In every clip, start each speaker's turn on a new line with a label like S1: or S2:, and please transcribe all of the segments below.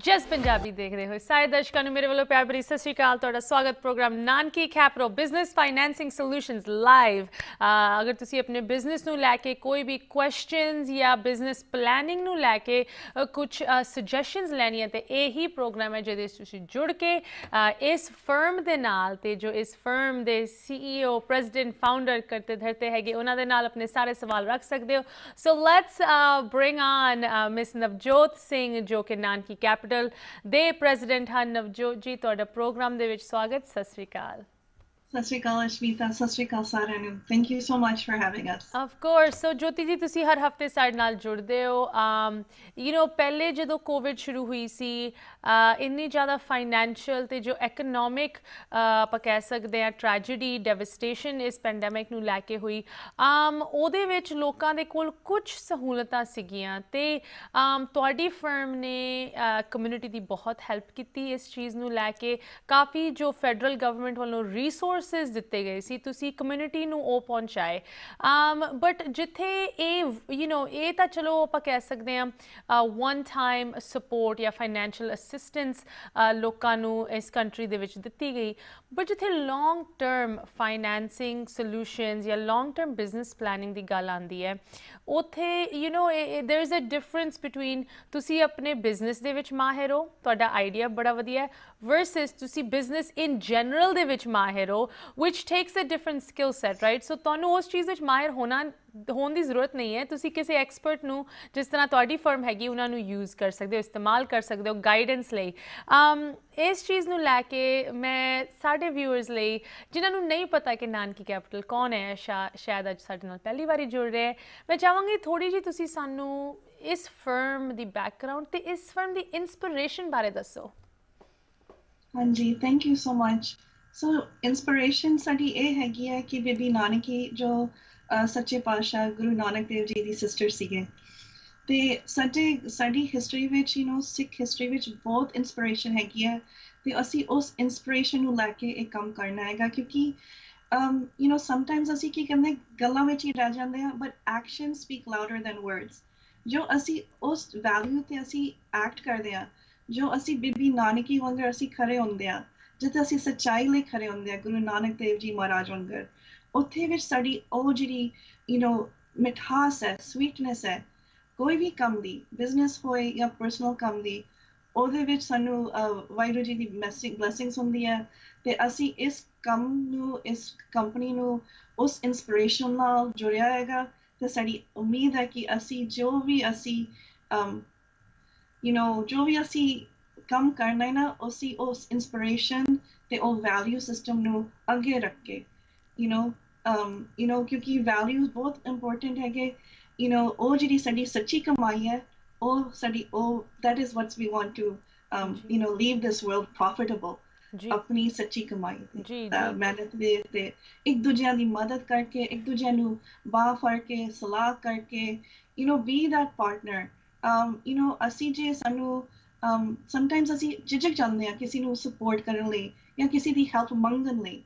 S1: ਜਸ ਪੰਜਾਬੀ ਦੇਖ ਰਹੇ ਹੋ ਸਾਰੇ ਦਰਸ਼ਕਾਂ ਨੂੰ ਮੇਰੇ ਵੱਲੋਂ ਪਿਆਰ ਭਰੀ ਸਤਿ ਸ਼੍ਰੀ ਅਕਾਲ ਤੁਹਾਡਾ ਸਵਾਗਤ program Nanaki capital business financing solutions live ਅਗਰ ਤੁਸੀਂ ਆਪਣੇ ਬਿਜ਼ਨਸ ਨੂੰ ਲੈ ਕੇ ਕੋਈ ਵੀ ਕੁਐਸਚਨਸ ਜਾਂ ਬਿਜ਼ਨਸ ਪਲੈਨਿੰਗ ਨੂੰ ਲੈ ਕੇ ਕੁਝ ਸੁਜੈਸ਼ਨਸ ਲੈਣੀਆਂ ਤੇ ਇਹੀ ਪ੍ਰੋਗਰਾਮ ਹੈ ਜਿਹਦੇ ਵਿੱਚ ਤੁਸੀਂ ਜੁੜ ਕੇ ਇਸ ਫਰਮ ਦੇ ਨਾਲ ਤੇ ਜੋ ਇਸ ਫਰਮ ਦੇ ਸੀਈਓ ਪ੍ਰੈਜ਼ੀਡੈਂਟ ਫਾਊਂਡਰ ਕਰਤੇ ਧਰਤੇ ਹੈਗੇ ਉਹਨਾਂ ਦੇ ਨਾਲ ਆਪਣੇ ਸਾਰੇ ਸਵਾਲ ਰੱਖ ਸਕਦੇ ਹੋ so let's bring on miss Navjot Singh ਜੋ ਕਿ ਨਾਨਕੀ ਕੈਪ ਕੈਪੀਟਲ ਦੇ ਪ੍ਰੈਜ਼ੀਡੈਂਟ ਹਨ ਨਵਜੋਤ ਜੀ ਤੁਹਾਡਾ ਪ੍ਰੋਗਰਾਮ ਦੇ ਵਿੱਚ ਸਵਾਗਤ ਸਤਿ ਸ੍ਰੀ ਅਕਾਲ
S2: ਸਤਿ
S1: ਜੋਤੀ ਜੀ ਤੁਸੀਂ ਹਰ ਹਫਤੇ ਸਾਡੇ ਨਾਲ ਜੁੜਦੇ ਹੋ ਆਮ ਯੂ نو ਪਹਿਲੇ ਜਦੋਂ ਕੋਵਿਡ ਸ਼ੁਰੂ ਹੋਈ ਸੀ ਇੰਨੀ ਜ਼ਿਆਦਾ ਫਾਈਨੈਂਸ਼ੀਅਲ ਤੇ ਜੋ ਇਕਨੋਮਿਕ ਆਪਾਂ ਕਹਿ ਸਕਦੇ ਆ ਟ੍ਰੈਜੇਡੀ ਡੈਵਸਟੇਸ਼ਨ ਇਸ ਪੈਂਡੈਮਿਕ ਨੂੰ ਲੈ ਕੇ ਹੋਈ ਆਮ um, ਉਹਦੇ ਵਿੱਚ ਲੋਕਾਂ ਦੇ ਕੋਲ ਕੁਝ ਸਹੂਲਤਾਂ ਸੀਗੀਆਂ ਤੇ ਆਮ um, ਤੁਹਾਡੀ ਫਰਮ ਨੇ ਕਮਿਊਨਿਟੀ ਦੀ ਬਹੁਤ ਹੈਲਪ ਕੀਤੀ ਇਸ ਚੀਜ਼ ਨੂੰ ਲੈ ਕੇ ਕਾਫੀ ਜੋ ਫੈਡਰਲ ਗਵਰਨਮੈਂਟ ਵੱਲੋਂ ਰਿਸੋਰਸ ਰਿਸੋਰਸਸ ਦਿੱਤੇ ਗਏ ਸੀ ਤੁਸੀਂ ਕਮਿਊਨਿਟੀ ਨੂੰ ਉਹ ਪਹੁੰਚਾਏ ਅਮ um, ਬਟ ਜਿੱਥੇ ਇਹ ਯੂ نو ਇਹ ਤਾਂ ਚਲੋ ਆਪਾਂ ਕਹਿ ਸਕਦੇ ਆ ਵਨ ਟਾਈਮ ਸਪੋਰਟ ਜਾਂ ਫਾਈਨੈਂਸ਼ੀਅਲ ਅਸਿਸਟੈਂਸ ਲੋਕਾਂ ਨੂੰ ਇਸ ਕੰਟਰੀ ਦੇ ਵਿੱਚ ਦਿੱਤੀ ਗਈ ਬਟ ਜਿੱਥੇ ਲੌਂਗ ਟਰਮ ਫਾਈਨੈਂਸਿੰਗ ਸੋਲੂਸ਼ਨਸ ਜਾਂ ਲੌਂਗ ਟਰਮ ਬਿਜ਼ਨਸ ਪਲੈਨਿੰਗ ਦੀ ਗੱਲ ਆਉਂਦੀ ਹੈ ਉਥੇ you know there is a difference between ਤੁਸੀਂ ਆਪਣੇ ਬਿਜ਼ਨਸ ਦੇ ਵਿੱਚ ਮਾਹਿਰ ਹੋ ਤੁਹਾਡਾ ਆਈਡੀਆ ਬੜਾ ਵਧੀਆ ਹੈ ਵਰਸਸ ਤੁਸੀਂ ਬਿਜ਼ਨਸ ਇਨ ਜਨਰਲ ਦੇ ਵਿੱਚ ਮਾਹਿਰ ਹੋ which takes a different skill set right so ਤੁਹਾਨੂੰ ਉਸ ਚੀਜ਼ ਵਿੱਚ ਮਾਹਿਰ ਹੋਣਾ ਹੋਣ ਦੀ ਜ਼ਰੂਰਤ ਨਹੀਂ ਹੈ ਤੁਸੀਂ ਕਿਸੇ ਐਕਸਪਰਟ ਨੂੰ ਜਿਸ ਤਰ੍ਹਾਂ ਤੁਹਾਡੀ ਫਰਮ ਹੈਗੀ ਉਹਨਾਂ ਨੂੰ ਯੂਜ਼ ਕਰ ਸਕਦੇ ਹੋ ਇਸਤੇਮਾਲ ਕਰ ਸਕਦੇ ਹੋ ਗਾਈਡੈਂਸ ਲਈ ਅਮ ਇਸ ਚੀਜ਼ ਨੂੰ ਲੈ ਕੇ ਮੈਂ ਸਾਡੇ ਵਿਊਅਰਸ ਲਈ ਜਿਨ੍ਹਾਂ ਨੂੰ ਨਹੀਂ ਪਤਾ ਕਿ ਨਾਨਕੀ ਕੈਪੀਟਲ ਕੌਣ ਹੈ ਸ਼ਾਇਦ ਅੱਜ ਸਾਡੇ ਨਾਲ ਪਹਿਲੀ ਵਾਰੀ ਜੁੜ ਰਹੇ ਹੈ ਮੈਂ ਚਾਹਾਂਗੀ ਥੋੜੀ ਜੀ ਤੁਸੀਂ ਸਾਨੂੰ ਇਸ ਫਰਮ ਦੀ ਬੈਕਗ੍ਰਾਉਂਡ ਤੇ ਇਸ ਫਰਮ ਦੀ ਇਨਸਪੀਰੇਸ਼ਨ ਬਾਰੇ ਦੱਸੋ
S2: ਹਾਂਜੀ thank you so much so inspiration ਸਾਡੀ ਇਹ ਹੈਗੀ ਹੈ ਕਿ ਬੀਬੀ ਨਾਨਕੀ ਜੋ ਸੱਚੇ ਪਾਤਸ਼ਾਹ ਗੁਰੂ ਨਾਨਕ ਦੇਵ ਜੀ ਦੀ ਸਿਸਟਰ ਸੀਗੇ ਤੇ ਸਾਡੇ ਸਾਡੀ ਹਿਸਟਰੀ ਵਿੱਚ ਯੂ نو ਸਿੱਖ ਹਿਸਟਰੀ ਵਿੱਚ ਬਹੁਤ ਇਨਸਪੀਰੇਸ਼ਨ ਹੈਗੀ ਹੈ ਤੇ ਅਸੀਂ ਉਸ ਇਨਸਪੀਰੇਸ਼ਨ ਨੂੰ ਲੈ ਕੇ ਇੱਕ ਕੰਮ ਕਰਨਾ ਹੈਗਾ ਕਿਉਂਕਿ um you know sometimes ਅਸੀਂ ਕੀ ਕਹਿੰਦੇ ਗੱਲਾਂ ਵਿੱਚ ਹੀ ਰਹਿ ਜਾਂਦੇ ਹਾਂ but action speak louder than words ਜੋ ਅਸੀਂ ਉਸ ਵੈਲਿਊ ਤੇ ਅਸੀਂ ਐਕਟ ਕਰਦੇ ਹਾਂ ਜੋ ਅਸੀਂ ਬੀਬੀ ਨਾਨਕੀ ਵਾਂਗਰ ਅਸੀਂ ਖਰੇ ਹੁੰਦੇ ਆ ਜਿੱਥੇ ਅਸੀਂ ਸੱਚਾਈ ਲਈ ਖੜੇ ਹੁੰਦੇ ਆ ਗੁਰੂ ਨਾਨਕ ਦੇਵ ਜੀ ਮਹਾਰਾਜ ਵਾਂਗਰ ਉੱਥੇ ਵਿੱਚ ਸਾਡੀ ਉਹ ਜਿਹੜੀ ਯੂ نو ਮਿਠਾਸ ਹੈ ਸਵੀਟਨੈਸ ਹੈ ਕੋਈ ਵੀ ਕੰਮ ਦੀ ਬਿਜ਼ਨਸ ਹੋਏ ਜਾਂ ਪਰਸਨਲ ਕੰਮ ਦੀ ਉਹਦੇ ਵਿੱਚ ਸਾਨੂੰ ਵਾਹਿਗੁਰੂ ਜੀ ਦੀ ਮੈਸਿੰਗ ਬਲੇਸਿੰਗਸ ਹੁੰਦੀ ਹੈ ਤੇ ਅਸੀਂ ਇਸ ਕੰਮ ਨੂੰ ਇਸ ਕੰਪਨੀ ਨੂੰ ਉਸ ਇਨਸਪੀਰੇਸ਼ਨ ਨਾਲ ਜੁੜਿਆ ਹੈਗਾ ਤੇ ਸਾਡੀ ਉਮੀਦ ਹੈ ਕਿ ਅਸੀਂ ਜੋ ਵੀ ਅਸੀਂ ਯੂ نو ਜੋ ਵੀ ਅਸੀਂ ਕੰਮ ਕਰਨਾ ਹੈ ਨਾ ਉਸੀ ਉਸ ਇਨਸਪੀਰੇਸ਼ਨ ਤੇ ਉਹ ਵੈਲਿਊ ਸਿਸਟਮ ਨੂੰ ਅੱਗੇ ਰੱਖ ਕੇ ਯੂ نو ਅਮ ਯੂ نو ਕਿਉਂਕਿ ਵੈਲਿਊਸ ਬਹੁਤ ਇੰਪੋਰਟੈਂਟ ਹੈਗੇ ਯੂ نو ਉਹ ਜਿਹੜੀ ਸਾਡੀ ਸੱਚੀ ਕਮਾਈ ਹੈ ਉਹ ਸਾਡੀ ਉਹ that is what's we want to um you know leave this world profitable ਆਪਣੀ ਸੱਚੀ ਕਮਾਈ ਜੀ ਮਿਹਨਤ ਦੇ ਤੇ ਇੱਕ ਦੂਜਿਆਂ ਦੀ ਮਦਦ ਕਰਕੇ ਇੱਕ ਦੂਜਿਆਂ ਨੂੰ ਬਾਹ ਫੜ ਕੇ ਸਲਾਹ ਕਰਕੇ you know be that partner um you know ਅਸੀਂ ਜੇ ਸਾਨੂੰ ਸਮਟਾਈਮਸ ਅਸੀਂ ਜਿਜਕ ਜਾਂਦੇ ਆ ਕਿਸੇ ਨੂੰ ਸਪੋਰਟ ਕਰਨ ਲਈ ਜਾਂ ਕਿਸੇ ਦੀ ਹੈਲਪ ਮੰਗਣ ਲਈ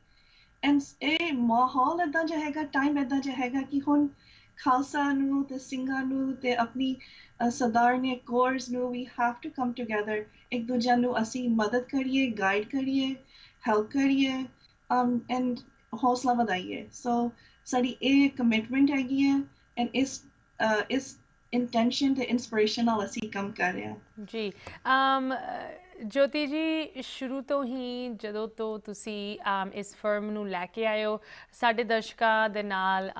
S2: ਐਂਡ ਇਹ ਮਾਹੌਲ ਇਦਾਂ ਜਿਹਾ ਹੈਗਾ ਟਾਈਮ ਇਦਾਂ ਜਿਹਾ ਹੈਗਾ ਕਿ ਹੁਣ ਖਾਲਸਾ ਨੂੰ ਤੇ ਸਿੰਘਾਂ ਨੂੰ ਤੇ ਆਪਣੀ ਸਦਾਰਨੇ ਕੋਰਸ ਨੂੰ we have to come together ਇੱਕ ਦੂਜੇ ਨੂੰ ਅਸੀਂ ਮਦਦ ਕਰੀਏ ਗਾਈਡ ਕਰੀਏ ਹੈਲਪ ਕਰੀਏ um and ਹੌਸਲਾ ਵਧਾਈਏ ਸੋ ਸਾਡੀ ਇਹ ਕਮਿਟਮੈਂਟ ਹੈਗੀ ਹੈ ਐਂਡ ਇਸ ਇਸ ਇੰਟੈਂਸ਼ਨ ਤੇ ਇਨਸਪੀਰੇਸ਼ਨ ਨਾਲ ਅਸੀਂ ਕੰਮ ਕਰ ਰਹੇ ਹਾਂ
S1: ਜੀ ਅਮ ਜੋਤੀ ਜੀ ਸ਼ੁਰੂ ਤੋਂ ਹੀ ਜਦੋਂ ਤੋਂ ਤੁਸੀਂ ਇਸ ਫਰਮ ਨੂੰ ਲੈ ਕੇ ਆਏ ਹੋ ਸਾਡੇ ਦਰਸ਼ਕਾਂ ਦੇ ਨਾਲ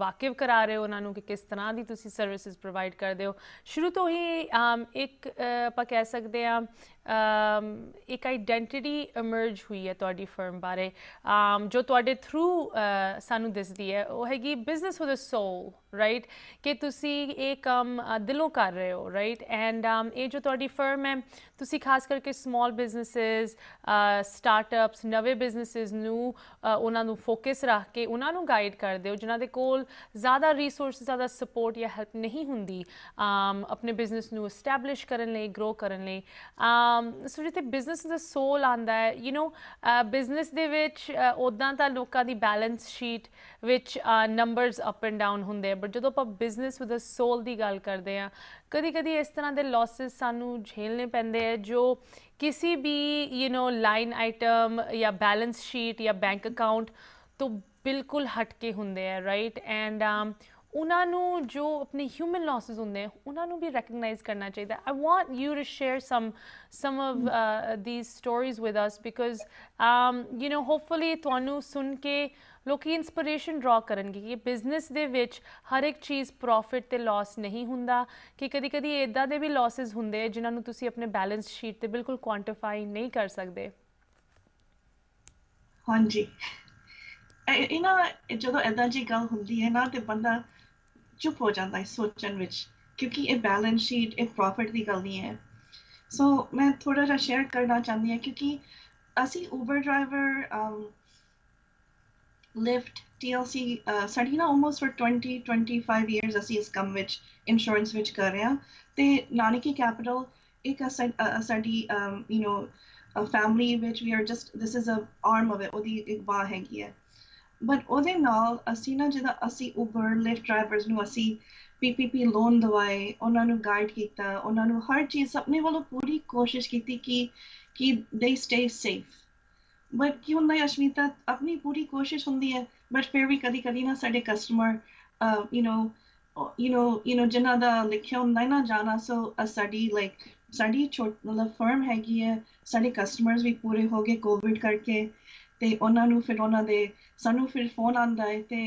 S1: ਵਾਕਿਫ ਕਰਾ ਰਹੇ ਹੋ ਉਹਨਾਂ ਨੂੰ ਕਿ ਕਿਸ ਤਰ੍ਹਾਂ ਦੀ ਤੁਸੀਂ ਸਰਵਿਸਿਜ਼ ਪ੍ਰੋਵਾਈਡ ਕਰਦੇ ਹੋ ਸ਼ੁਰੂ ਤੋਂ ਹੀ ਇੱਕ ਆਪਾਂ ਕਹਿ ਸਕਦੇ ਆ ਇੱਕ ਆਈਡੈਂਟੀਟੀ ਇਮਰਜ ਹੋਈ ਹੈ ਤੁਹਾਡੀ ਫਰਮ ਬਾਰੇ ਜੋ ਤੁਹਾਡੇ ਥਰੂ ਸਾਨੂੰ ਦਿਸਦੀ ਹੈ ਉਹ ਹੈਗੀ business with a soul right ਕਿ ਤੁਸੀਂ ਇਹ ਕੰਮ ਦਿਲੋਂ ਕਰ ਰਹੇ ਹੋ ਰਾਈਟ ਐਂਡ ਇਹ ਜੋ ਤੁਹਾਡੀ ਫਰਮ ਹੈ ਤੁਸੀਂ ਖਾਸ ਕਰਕੇ ਸਮਾਲ ਬਿਜ਼ਨੈਸਸ ਸਟਾਰਟਅਪਸ ਨਵੇਂ ਬਿਜ਼ਨੈਸਸ ਨੂੰ ਉਹਨਾਂ ਨੂੰ ਫੋਕਸ ਰੱਖ ਕੇ ਉਹਨਾਂ ਨੂੰ ਗਾਈਡ ਕਰਦੇ ਹੋ ਜਿਨ੍ਹਾਂ ਦੇ ਕੋਲ ਜ਼ਿਆਦਾ ਰਿਸੋਰਸਸ ਜ਼ਿਆਦਾ ਸਪੋਰਟ ਜਾਂ ਹੈਲਪ ਨਹੀਂ ਹੁੰਦੀ ਆਪਣੇ ਬਿਜ਼ਨਸ ਨੂੰ ਐਸਟੈਬਲਿਸ਼ ਕਰਨ ਲਈ ਗਰੋ ਕਰਨ ਲਈ ਸੋ ਜਿੱਥੇ ਬਿਜ਼ਨਸ ਦਾ ਸੋਲ ਆਂਦਾ ਹੈ ਯੂ نو ਬਿਜ਼ਨਸ ਦੇ ਵਿੱਚ ਉਦਾਂ ਤਾਂ ਲੋਕਾਂ ਦੀ ਬੈਲੈਂਸ ਸ਼ੀਟ ਵਿੱਚ ਨੰਬਰਸ ਅਪ ਐਂਡ ਡਾਊਨ ਹੁੰਦੇ ਆ ਬਟ ਜਦੋਂ ਆਪਾਂ ਬਿਜ਼ਨਸ ਵਿਦ ਅ ਸੋਲ ਦੀ ਗੱਲ ਕਰਦੇ ਆ ਕਦੀ ਕਦੀ ਇਸ ਤਰ੍ਹਾਂ ਦੇ ਲਾਸਸ ਸਾਨੂੰ ਝੇਲਨੇ ਪੈਂਦੇ ਆ ਜੋ ਕਿਸੇ ਵੀ ਯੂ نو ਲਾਈਨ ਆਈਟਮ ਜਾਂ ਬੈਲੈਂਸ ਸ਼ੀਟ ਜਾਂ ਬੈਂਕ ਅਕਾਊਂਟ ਤੋਂ ਬਿਲਕੁਲ ਹਟ ਕੇ ਹੁੰਦੇ ਆ ਰਾਈਟ ਐਂਡ ਉਹਨਾਂ ਨੂੰ ਜੋ ਆਪਣੇ ਹਿਊਮਨ ਲਾਸਸ ਹੁੰਦੇ ਨੇ ਉਹਨਾਂ ਨੂੰ ਵੀ ਰੈਕਗਨਾਈਜ਼ ਕਰਨਾ ਚਾਹੀਦਾ I want you to share some some of these stories with us because um you know hopefully ਤੁਹਾਨੂੰ ਸੁਣ ਕੇ ਲੋਕੀ ਇਨਸਪੀਰੇਸ਼ਨ ਡਰਾ ਕਰਨਗੇ ਕਿ ਬਿਜ਼ਨਸ ਦੇ ਵਿੱਚ ਹਰ ਇੱਕ ਚੀਜ਼ ਪ੍ਰੋਫਿਟ ਤੇ ਲਾਸ ਨਹੀਂ ਹੁੰਦਾ ਕਿ ਕਦੀ-ਕਦੀ ਇਦਾਂ ਦੇ ਵੀ ਲਾਸਸ ਹੁੰਦੇ ਆ ਜਿਨ੍ਹਾਂ ਨੂੰ ਤੁਸੀਂ ਆਪਣੇ ਬੈਲੈਂਸ ਸ਼ੀਟ ਤੇ ਬਿਲਕੁਲ ਕੁਆਂਟੀਫਾਈ ਨਹੀਂ ਕਰ
S2: ਸਕਦੇ ਹਾਂਜੀ ਇਹ ਨਾ ਜਦੋਂ ਇਦਾਂ ਜੀ ਗੱਲ ਹੁੰਦੀ ਹੈ ਨਾ ਤੇ ਬੰਦਾ ਚੁੱਪ ਹੋ ਜਾਂਦਾ ਹੈ ਸੋਚਣ ਵਿੱਚ ਕਿਉਂਕਿ ਇਹ ਬੈਲੈਂਸ ਸ਼ੀਟ ਇਹ ਪ੍ਰੋਫਿਟ ਦੀ ਗੱਲ ਨਹੀਂ ਹੈ ਸੋ ਮੈਂ ਥੋੜਾ ਜਿਹਾ ਸ਼ੇਅਰ ਕਰਨਾ ਚਾਹੁੰਦੀ ਹਾਂ ਕਿਉਂਕਿ ਅਸੀਂ Uber driver um Lyft TLC ਸਾਡੀ ਨਾ ਆਲਮੋਸਟ ਫॉर 20 25 ਇਅਰਸ ਅਸੀਂ ਇਸ ਕੰਮ ਵਿੱਚ ਇੰਸ਼ੋਰੈਂਸ ਵਿੱਚ ਕਰ ਰਹੇ ਹਾਂ ਤੇ ਨਾਨਕੀ ਕੈਪੀਟਲ ਇੱਕ ਸਾਡੀ ਅਮ ਯੂ نو ਅ ਫੈਮਿਲੀ ਵਿੱਚ we are just this is a arm of it ਉਹਦੀ ਇੱਕ ਬਾਹ ਹੈਗੀ ਹੈ ਬਟ ਉਹਦੇ ਨਾਲ ਅਸੀਂ ਨਾ ਜਿਹਦਾ ਅਸੀਂ ਉਬਰ ਲਿਫਟ ਡਰਾਈਵਰਸ ਨੂੰ ਅਸੀਂ ਪੀਪੀਪੀ ਲੋਨ ਦਵਾਏ ਉਹਨਾਂ ਨੂੰ ਗਾਈਡ ਕੀਤਾ ਉਹਨਾਂ ਨੂੰ ਹਰ ਚੀਜ਼ ਆਪਣੇ ਵੱਲੋਂ ਪੂਰੀ ਕੋਸ਼ਿਸ਼ ਕੀਤੀ ਕਿ ਕਿ ਦੇ ਸਟੇ ਸੇਫ ਬਟ ਕੀ ਹੁੰਦਾ ਹੈ ਅਸ਼ਮਿਤਾ ਆਪਣੀ ਪੂਰੀ ਕੋਸ਼ਿਸ਼ ਹੁੰਦੀ ਹੈ ਬਟ ਫਿਰ ਵੀ ਕਦੀ ਕਦੀ ਨਾ ਸਾਡੇ customer you know you know you know ਜਿਨ੍ਹਾਂ ਦਾ ਲਿਖਿਆ ਹੁੰਦਾ ਨਾ ਜਾਣਾ ਸੋ ਸਾਡੀ ਲਾਈਕ ਸਾਡੀ ਛੋਟ ਮਤਲਬ ਫਰਮ ਹੈਗੀ ਹੈ ਸਾਡੇ ਕਸਟਮਰਸ ਵੀ ਪੂਰੇ ਹੋ ਗਏ ਕੋਵਿਡ ਕਰਕੇ ਤੇ ਉਹਨਾਂ ਨੂੰ ਫਿਰ ਉਹਨਾਂ ਦੇ ਸਾਨੂੰ ਫਿਰ ਫੋਨ ਆਂਦਾ ਹੈ ਤੇ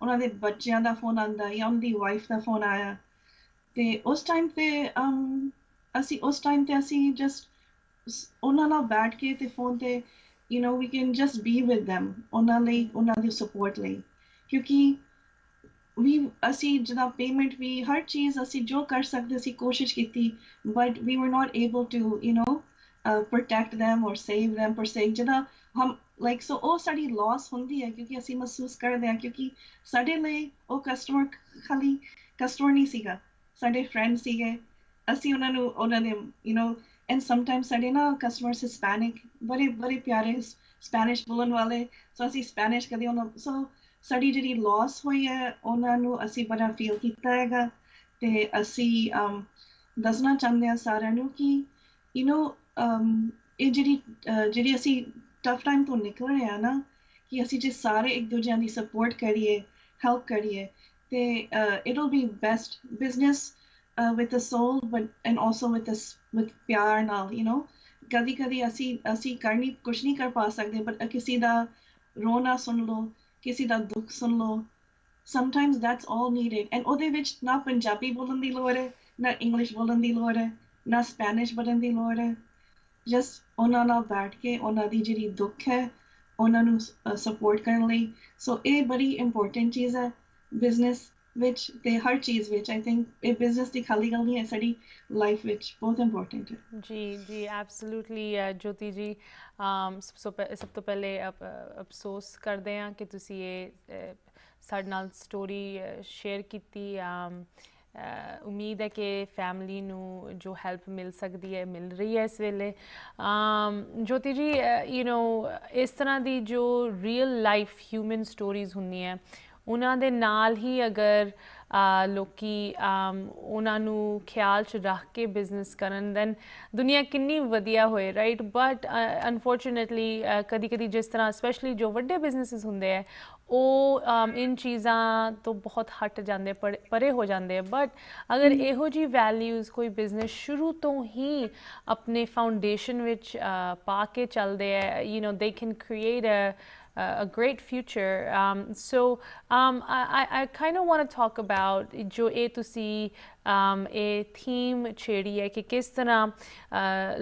S2: ਉਹਨਾਂ ਦੇ ਬੱਚਿਆਂ ਦਾ ਫੋਨ ਆਂਦਾ ਹੈ ਜਾਂ ਉਹਦੀ ਵਾਈਫ ਦਾ ਫੋਨ ਆਇਆ ਤੇ ਉਸ ਟਾਈਮ ਤੇ ਅਸੀਂ ਉਸ ਟਾਈਮ ਤੇ ਅਸੀਂ ਜਸਟ ਉਹਨਾਂ ਨਾਲ ਬੈਠ ਕੇ ਤੇ ਫੋਨ ਤੇ you know we can just be with them ਉਹਨਾਂ ਲਈ ਉਹਨਾਂ ਦੀ ਸਪੋਰਟ ਲਈ ਕਿਉਂਕਿ ਵੀ ਅਸੀਂ ਜਿਹਦਾ ਪੇਮੈਂਟ ਵੀ ਹਰ ਚੀਜ਼ ਅਸੀਂ ਜੋ ਕਰ ਸਕਦੇ ਸੀ ਕੋਸ਼ਿਸ਼ ਕੀਤੀ but we were not able to you know protect them or save them ਪਰ se ਜਿਹਦਾ ਹਮ ਲਾਈਕ ਸੋ ਉਹ ਸਾਡੀ ਲਾਸ ਹੁੰਦੀ ਹੈ ਕਿਉਂਕਿ ਅਸੀਂ ਮਹਿਸੂਸ ਕਰਦੇ ਹਾਂ ਕਿਉਂਕਿ ਸਾਡੇ ਲਈ ਉਹ ਕਸਟਮਰ ਖਾਲੀ ਕਸਟਮਰ ਨਹੀਂ ਸੀਗਾ ਸਾਡੇ ਫਰੈਂਡ ਸੀਗੇ ਅਸੀਂ ਉਹਨਾਂ ਨੂੰ ਉਹਨਾਂ ਦੇ ਯੂ نو ਐਂਡ ਸਮਟਾਈਮਸ ਸਾਡੇ ਨਾ ਕਸਟਮਰਸ ਹਿਸਪੈਨਿਕ ਬੜੇ ਬੜੇ ਪਿਆਰੇ ਸਪੈਨਿਸ਼ ਬੋਲਣ ਵਾਲੇ ਸੋ ਅਸੀਂ ਸਪੈਨਿਸ਼ ਕਦੇ ਉਹਨਾਂ ਸੋ ਸਾਡੀ ਜਿਹੜੀ ਲਾਸ ਹੋਈ ਹੈ ਉਹਨਾਂ ਨੂੰ ਅਸੀਂ ਬੜਾ ਫੀਲ ਕੀਤਾ ਹੈਗਾ ਤੇ ਅਸੀਂ ਦੱਸਣਾ ਚਾਹੁੰਦੇ ਹਾਂ ਸਾਰਿਆਂ ਨੂੰ ਕਿ ਯੂ نو ਇਹ ਜਿਹੜੀ ਜਿਹੜੀ ਅਸੀਂ ਟਫ ਟਾਈਮ ਤੋਂ ਨਿਕਲ ਰਹੇ ਆ ਨਾ ਕਿ ਅਸੀਂ ਜੇ ਸਾਰੇ ਇੱਕ ਦੂਜੇ ਦੀ ਸਪੋਰਟ ਕਰੀਏ ਹੈਲਪ ਕਰੀਏ ਤੇ it will be best business with a soul but and also with a with ਪਿਆਰ ਨਾਲ ਯੂ نو ਕਦੀ ਕਦੀ ਅਸੀਂ ਅਸੀਂ ਕਰਨੀ ਕੁਝ ਨਹੀਂ ਕਰ ਪਾ ਸਕਦੇ ਬਟ ਕਿਸੇ ਦਾ ਰੋਣਾ ਸੁਣ ਲਓ ਕਿਸੇ ਦਾ ਦੁੱਖ ਸੁਣ ਲਓ sometimes that's all needed and ਉਹਦੇ ਵਿੱਚ ਨਾ ਪੰਜਾਬੀ ਬੋਲਣ ਦੀ ਲੋੜ ਹੈ ਨਾ ਇੰਗਲਿਸ਼ ਬੋਲਣ ਦੀ ਲੋੜ ਹੈ ਨਾ ਸਪੈਨਿਸ਼ ਬੋਲਣ ਦੀ ਲੋੜ ਹੈ ਜਸਟ ਉਹਨਾਂ ਨਾਲ ਬੈਠ ਕੇ ਉਹਨਾਂ ਦੀ ਜਿਹੜੀ ਦੁੱਖ ਹੈ ਉਹਨਾਂ ਨੂੰ ਸਪੋਰਟ ਕਰਨ ਲਈ ਸੋ ਇਹ ਬੜੀ ਇੰਪੋਰਟੈਂਟ ਚੀਜ਼ ਹੈ ਬਿਜ਼ਨਸ ਵਿੱਚ ਤੇ ਹਰ ਚੀਜ਼ ਵਿੱਚ ਆਈ ਥਿੰਕ ਇਹ ਬਿਜ਼ਨਸ ਦੀ ਖਾਲੀ ਗੱਲ ਨਹੀਂ ਹੈ ਸੜੀ ਲਾਈਫ ਵਿੱਚ ਬਹੁਤ ਇੰਪੋਰਟੈਂਟ ਹੈ
S1: ਜੀ ਜੀ ਐਬਸੋਲੂਟਲੀ ਜੋਤੀ ਜੀ ਸਭ ਤੋਂ ਪਹਿਲੇ ਅਫਸੋਸ ਕਰਦੇ ਹਾਂ ਕਿ ਤੁਸੀਂ ਇਹ ਸਾਡੇ ਨਾਲ ਸਟੋਰੀ ਸ਼ੇਅਰ ਕੀਤੀ ਉਮੀਦ ਹੈ ਕਿ ਫੈਮਿਲੀ ਨੂੰ ਜੋ ਹੈਲਪ ਮਿਲ ਸਕਦੀ ਹੈ ਮਿਲ ਰਹੀ ਹੈ ਇਸ ਵੇਲੇ ਜੋਤੀ ਜੀ ਯੂ نو ਇਸ ਤਰ੍ਹਾਂ ਦੀ ਜੋ ਰੀਅਲ ਲਾਈਫ ਹਿਊਮਨ ਸਟੋਰੀਜ਼ ਹੁੰਦੀਆਂ ਉਹਨਾਂ ਦੇ ਨਾਲ ਹੀ ਅਗਰ ਲੋਕੀ ਉਹਨਾਂ ਨੂੰ ਖਿਆਲ ਚ ਰੱਖ ਕੇ ਬਿਜ਼ਨਸ ਕਰਨ ਦੈਨ ਦੁਨੀਆ ਕਿੰਨੀ ਵਧੀਆ ਹੋਏ ਰਾਈਟ ਬਟ ਅਨਫੋਰਚੂਨੇਟਲੀ ਕਦੀ ਕਦੀ ਜਿਸ ਤਰ੍ਹਾਂ ਸਪੈਸ਼ਲੀ ਜੋ ਵੱਡੇ ਬਿਜ਼ਨੈਸਸ ਹੁੰਦੇ ਆ ਉਹ ਇਨ ਚੀਜ਼ਾਂ ਤੋਂ ਬਹੁਤ ਹਟ ਜਾਂਦੇ ਪਰੇ ਹੋ ਜਾਂਦੇ ਆ ਬਟ ਅਗਰ ਇਹੋ ਜੀ ਵੈਲਿਊਜ਼ ਕੋਈ ਬਿਜ਼ਨਸ ਸ਼ੁਰੂ ਤੋਂ ਹੀ ਆਪਣੇ ਫਾਊਂਡੇਸ਼ਨ ਵਿੱਚ ਪਾ ਕੇ ਚੱਲਦੇ ਆ you know they can create a a great future. Um, so um, I, I kind of want to talk about Joe A to C ਇਹ ਥੀਮ ਛੇੜੀ ਹੈ ਕਿ ਕਿਸ ਤਰ੍ਹਾਂ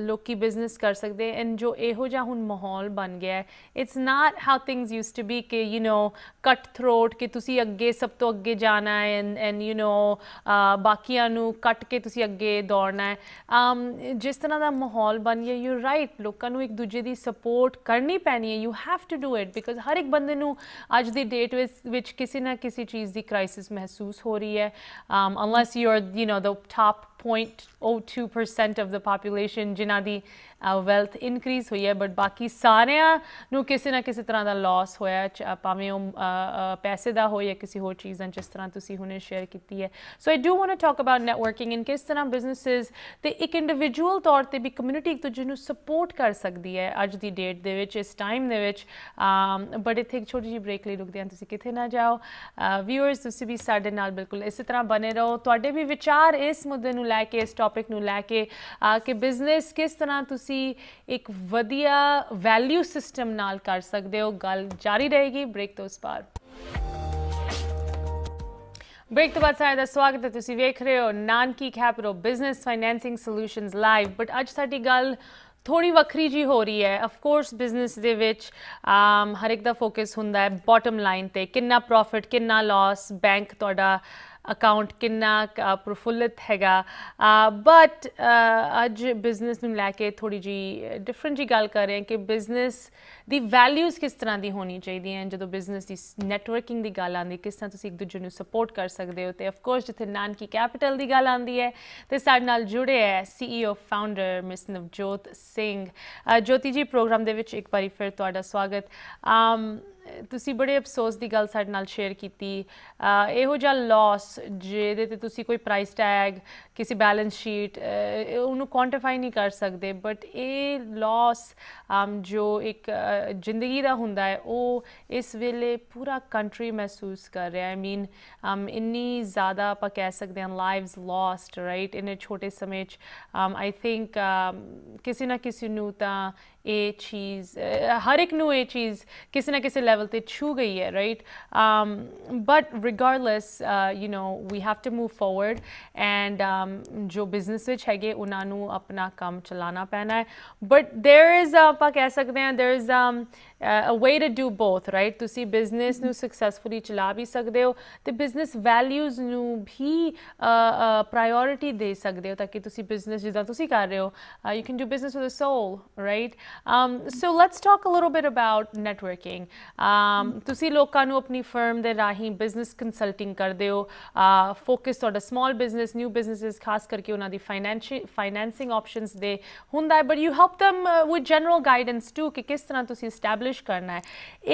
S1: ਲੋਕੀ ਬਿਜ਼ਨਸ ਕਰ ਸਕਦੇ ਐਂਡ ਜੋ ਇਹੋ ਜਿਹਾ ਹੁਣ ਮਾਹੌਲ ਬਣ ਗਿਆ ਹੈ it's not how things used to be ਕਿ ਯੂ نو ਕਟ ਥਰੋਟ ਕਿ ਤੁਸੀਂ ਅੱਗੇ ਸਭ ਤੋਂ ਅੱਗੇ ਜਾਣਾ ਹੈ ਐਂਡ ਯੂ نو ਬਾਕੀਆਂ ਨੂੰ ਕੱਟ ਕੇ ਤੁਸੀਂ ਅੱਗੇ ਦੌੜਨਾ ਹੈ ਅਮ ਜਿਸ ਤਰ੍ਹਾਂ ਦਾ ਮਾਹੌਲ ਬਣ ਗਿਆ ਯੂ ਰਾਈਟ ਲੋਕਾਂ ਨੂੰ ਇੱਕ ਦੂਜੇ ਦੀ ਸਪੋਰਟ ਕਰਨੀ ਪੈਣੀ ਹੈ you have to do it because ਹਰ ਇੱਕ ਬੰਦੇ ਨੂੰ ਅੱਜ ਦੀ ਡੇਟ ਵਿੱਚ ਕਿਸੇ ਨਾ ਕਿਸੇ ਚੀਜ਼ ਦੀ ਕ੍ਰਾਈਸਿਸ ਮਹਿਸੂਸ ਹੋ ਰਹੀ ਹੈ unless you are you know the top 0.02% of the population ਜਿਨ੍ਹਾਂ ਦੀ ਵੈਲਥ ਇਨਕਰੀਸ ਹੋਈ ਹੈ ਬਟ ਬਾਕੀ ਸਾਰਿਆਂ ਨੂੰ ਕਿਸੇ ਨਾ ਕਿਸੇ ਤਰ੍ਹਾਂ ਦਾ ਲਾਸ ਹੋਇਆ ਭਾਵੇਂ ਉਹ ਪੈਸੇ ਦਾ ਹੋਇਆ ਕਿਸੇ ਹੋਰ ਚੀਜ਼ ਦਾ ਜਿਸ ਤਰ੍ਹਾਂ ਤੁਸੀਂ ਹੁਣੇ ਸ਼ੇਅਰ ਕੀਤੀ ਹੈ so I do want to talk about networking in ਕਿਸ ਤਰ੍ਹਾਂ ਬਿਜ਼ਨੈਸਸ ਤੇ ਇੱਕ ਇੰਡੀਵਿਜੂਅਲ ਤੌਰ ਤੇ ਵੀ ਕਮਿਊਨਿਟੀ ਇੱਕ ਦੂਜੇ ਨੂੰ ਸਪੋਰਟ ਕਰ ਸਕਦੀ ਹੈ ਅੱਜ ਦੀ ਡੇਟ ਦੇ ਵਿੱਚ ਇਸ ਟਾਈਮ ਦੇ ਵਿੱਚ ਬਟ um, ਇੱਥੇ ਇੱਕ ਛੋਟੀ ਜਿਹੀ ਬ੍ਰੇਕ ਲਈ ਰੁਕਦੇ ਹਾਂ ਤੁਸੀਂ ਕਿਥੇ ਨਾ ਜਾਓ ਵਿਊਅਰਸ ਤੁਸੀਂ ਵੀ ਸਾਡੇ ਨਾਲ ਬਿਲਕੁਲ ਇਸੇ ਤਰ੍ਹਾਂ ਬਨੇ ਰਹੋ ਤੁਹਾਡੇ ਵੀ ਵਿਚਾਰ ਇਸ ਮੁੱਦੇ ਨੂੰ ਲੈ ਕੇ ਇਸ ਟੌਪਿਕ ਨੂੰ ਲੈ ਕੇ ਕਿ ਬਿਜ਼ਨਸ ਕਿਸ ਤਰ੍ਹਾਂ ਤੁਸੀਂ ਇੱਕ ਵਧੀਆ ਵੈਲਿਊ ਸਿਸਟਮ ਨਾਲ ਕਰ ਸਕਦੇ ਹੋ ਗੱਲ ਜਾਰੀ ਰਹੇਗੀ ਬ੍ਰੇਕ ਤੋਂ ਉਸ ਪਾਰ ਬ੍ਰੇਕ ਤੋਂ ਬਾਅਦ ਸਾਰਿਆਂ ਦਾ ਸਵਾਗਤ ਹੈ ਤੁਸੀਂ ਵੇਖ ਰਹੇ ਹੋ Nanaki capital business financing solutions live but ਅੱਜ ਸਾਡੀ ਗੱਲ ਥੋੜੀ ਵੱਖਰੀ ਜੀ ਹੋ ਰਹੀ ਹੈ ਆਫ ਕੋਰਸ ਬਿਜ਼ਨਸ ਦੇ ਵਿੱਚ ਹਰ ਇੱਕ ਦਾ ਫੋਕਸ ਹੁੰਦਾ ਹੈ ਬਾਟਮ ਲਾਈਨ ਤੇ ਕਿੰਨਾ ਪ੍ਰੋਫਿਟ ਕਿੰਨਾ ਲਾਸ ਬੈਂਕ ਤੁਹਾਡਾ ਅਕਾਊਂਟ ਕਿੰਨਾ ਪ੍ਰਫੁੱਲਿਤ ਹੈਗਾ ਬਟ ਅੱਜ ਬਿਜ਼ਨਸ ਨੂੰ ਲੈ ਕੇ ਥੋੜੀ ਜੀ ਡਿਫਰੈਂਟ ਜੀ ਗੱਲ ਕਰ ਰਹੇ ਹਾਂ ਕਿ ਬਿਜ਼ਨਸ ਦੀ ਵੈਲਿਊਜ਼ ਕਿਸ ਤਰ੍ਹਾਂ ਦੀ ਹੋਣੀ ਚਾਹੀਦੀ ਹੈ ਜਦੋਂ ਬਿਜ਼ਨਸ ਦੀ ਨੈਟਵਰਕਿੰਗ ਦੀ ਗੱਲ ਆਉਂਦੀ ਕਿਸ ਤਰ੍ਹਾਂ ਤੁਸੀਂ ਇੱਕ ਦੂਜੇ ਨੂੰ ਸਪੋਰਟ ਕਰ ਸਕਦੇ ਹੋ ਤੇ ਆਫ ਕੋਰਸ ਜਿੱਥੇ ਨਾਨਕੀ ਕੈਪੀਟਲ ਦੀ ਗੱਲ ਆਉਂਦੀ ਹੈ ਤੇ ਸਾਡੇ ਨਾਲ ਜੁੜੇ ਹੈ CEO founder Miss Navjot Singh Jyoti ji program ਦੇ ਵਿੱਚ ਇੱਕ ਵਾਰੀ ਫਿਰ ਤੁਹਾਡਾ ਸਵਾਗਤ ਆਮ ਤੁਸੀਂ ਬੜੇ ਅਫਸੋਸ ਦੀ ਗੱਲ ਸਾਡੇ ਨਾਲ ਸ਼ੇਅਰ ਕੀਤੀ ਇਹੋ ਜਿਹਾ ਲਾਸ ਜਿਹਦੇ ਤੇ ਤੁਸੀਂ ਕੋਈ ਪ੍ਰਾਈਸ ਟੈਗ ਕਿਸੇ ਬੈਲੈਂਸ ਸ਼ੀਟ ਉਹਨੂੰ ਕੁਆਂਟੀਫਾਈ ਨਹੀਂ ਕਰ ਸਕਦੇ ਬਟ ਇਹ ਲਾਸ ਜੋ ਇੱਕ ਜ਼ਿੰਦਗੀ ਦਾ ਹੁੰਦਾ ਹੈ ਉਹ ਇਸ ਵੇਲੇ ਪੂਰਾ ਕੰਟਰੀ ਮਹਿਸੂਸ ਕਰ ਰਿਹਾ ਹੈ ਆਈ ਮੀਨ ਇੰਨੀ ਜ਼ਿਆਦਾ ਆਪਾਂ ਕਹਿ ਸਕਦੇ ਹਾਂ lives last right in a ਛੋਟੇ ਸਮੇਂ ਚ ਆਈ ਥਿੰਕ ਕਿਸੇ ਨਾ ਕਿਸੇ ਨੂੰ ਤਾਂ ਇਹ ਚੀਜ਼ ਹਰ ਇੱਕ ਨੂੰ ਇਹ ਚੀਜ਼ ਕਿਸੇ ਨਾ ਕਿਸੇ ਲੈਵਲ ਤੇ ਛੂ ਗਈ ਹੈ right but regardless you know we have to move forward and ਜੋ ਬਿਜ਼ਨਸ ਵਿੱਚ ਹੈਗੇ ਉਹਨਾਂ ਨੂੰ ਆਪਣਾ ਕੰਮ ਚਲਾਉਣਾ ਪੈਣਾ ਹੈ ਬਟ देयर इज ਆਪਾਂ ਕਹਿ ਸਕਦੇ ਹਾਂ there is uh, a way to do both right to see business mm-hmm. new successfully chala bhi sakde ho te business values new bhi uh, uh, priority de sakde ho taki tusi business jidda tusi kar rahe ho you can do business with a soul right um, so let's talk a little bit about networking um, mm-hmm. tusi lokan nu apni firm de rahi business consulting karde ho focused on a small business new businesses khas karke unna di financing options de hunda but you help them with general guidance too ki kis tarah tusi establish ਨਿਵੇਸ਼ ਕਰਨਾ ਹੈ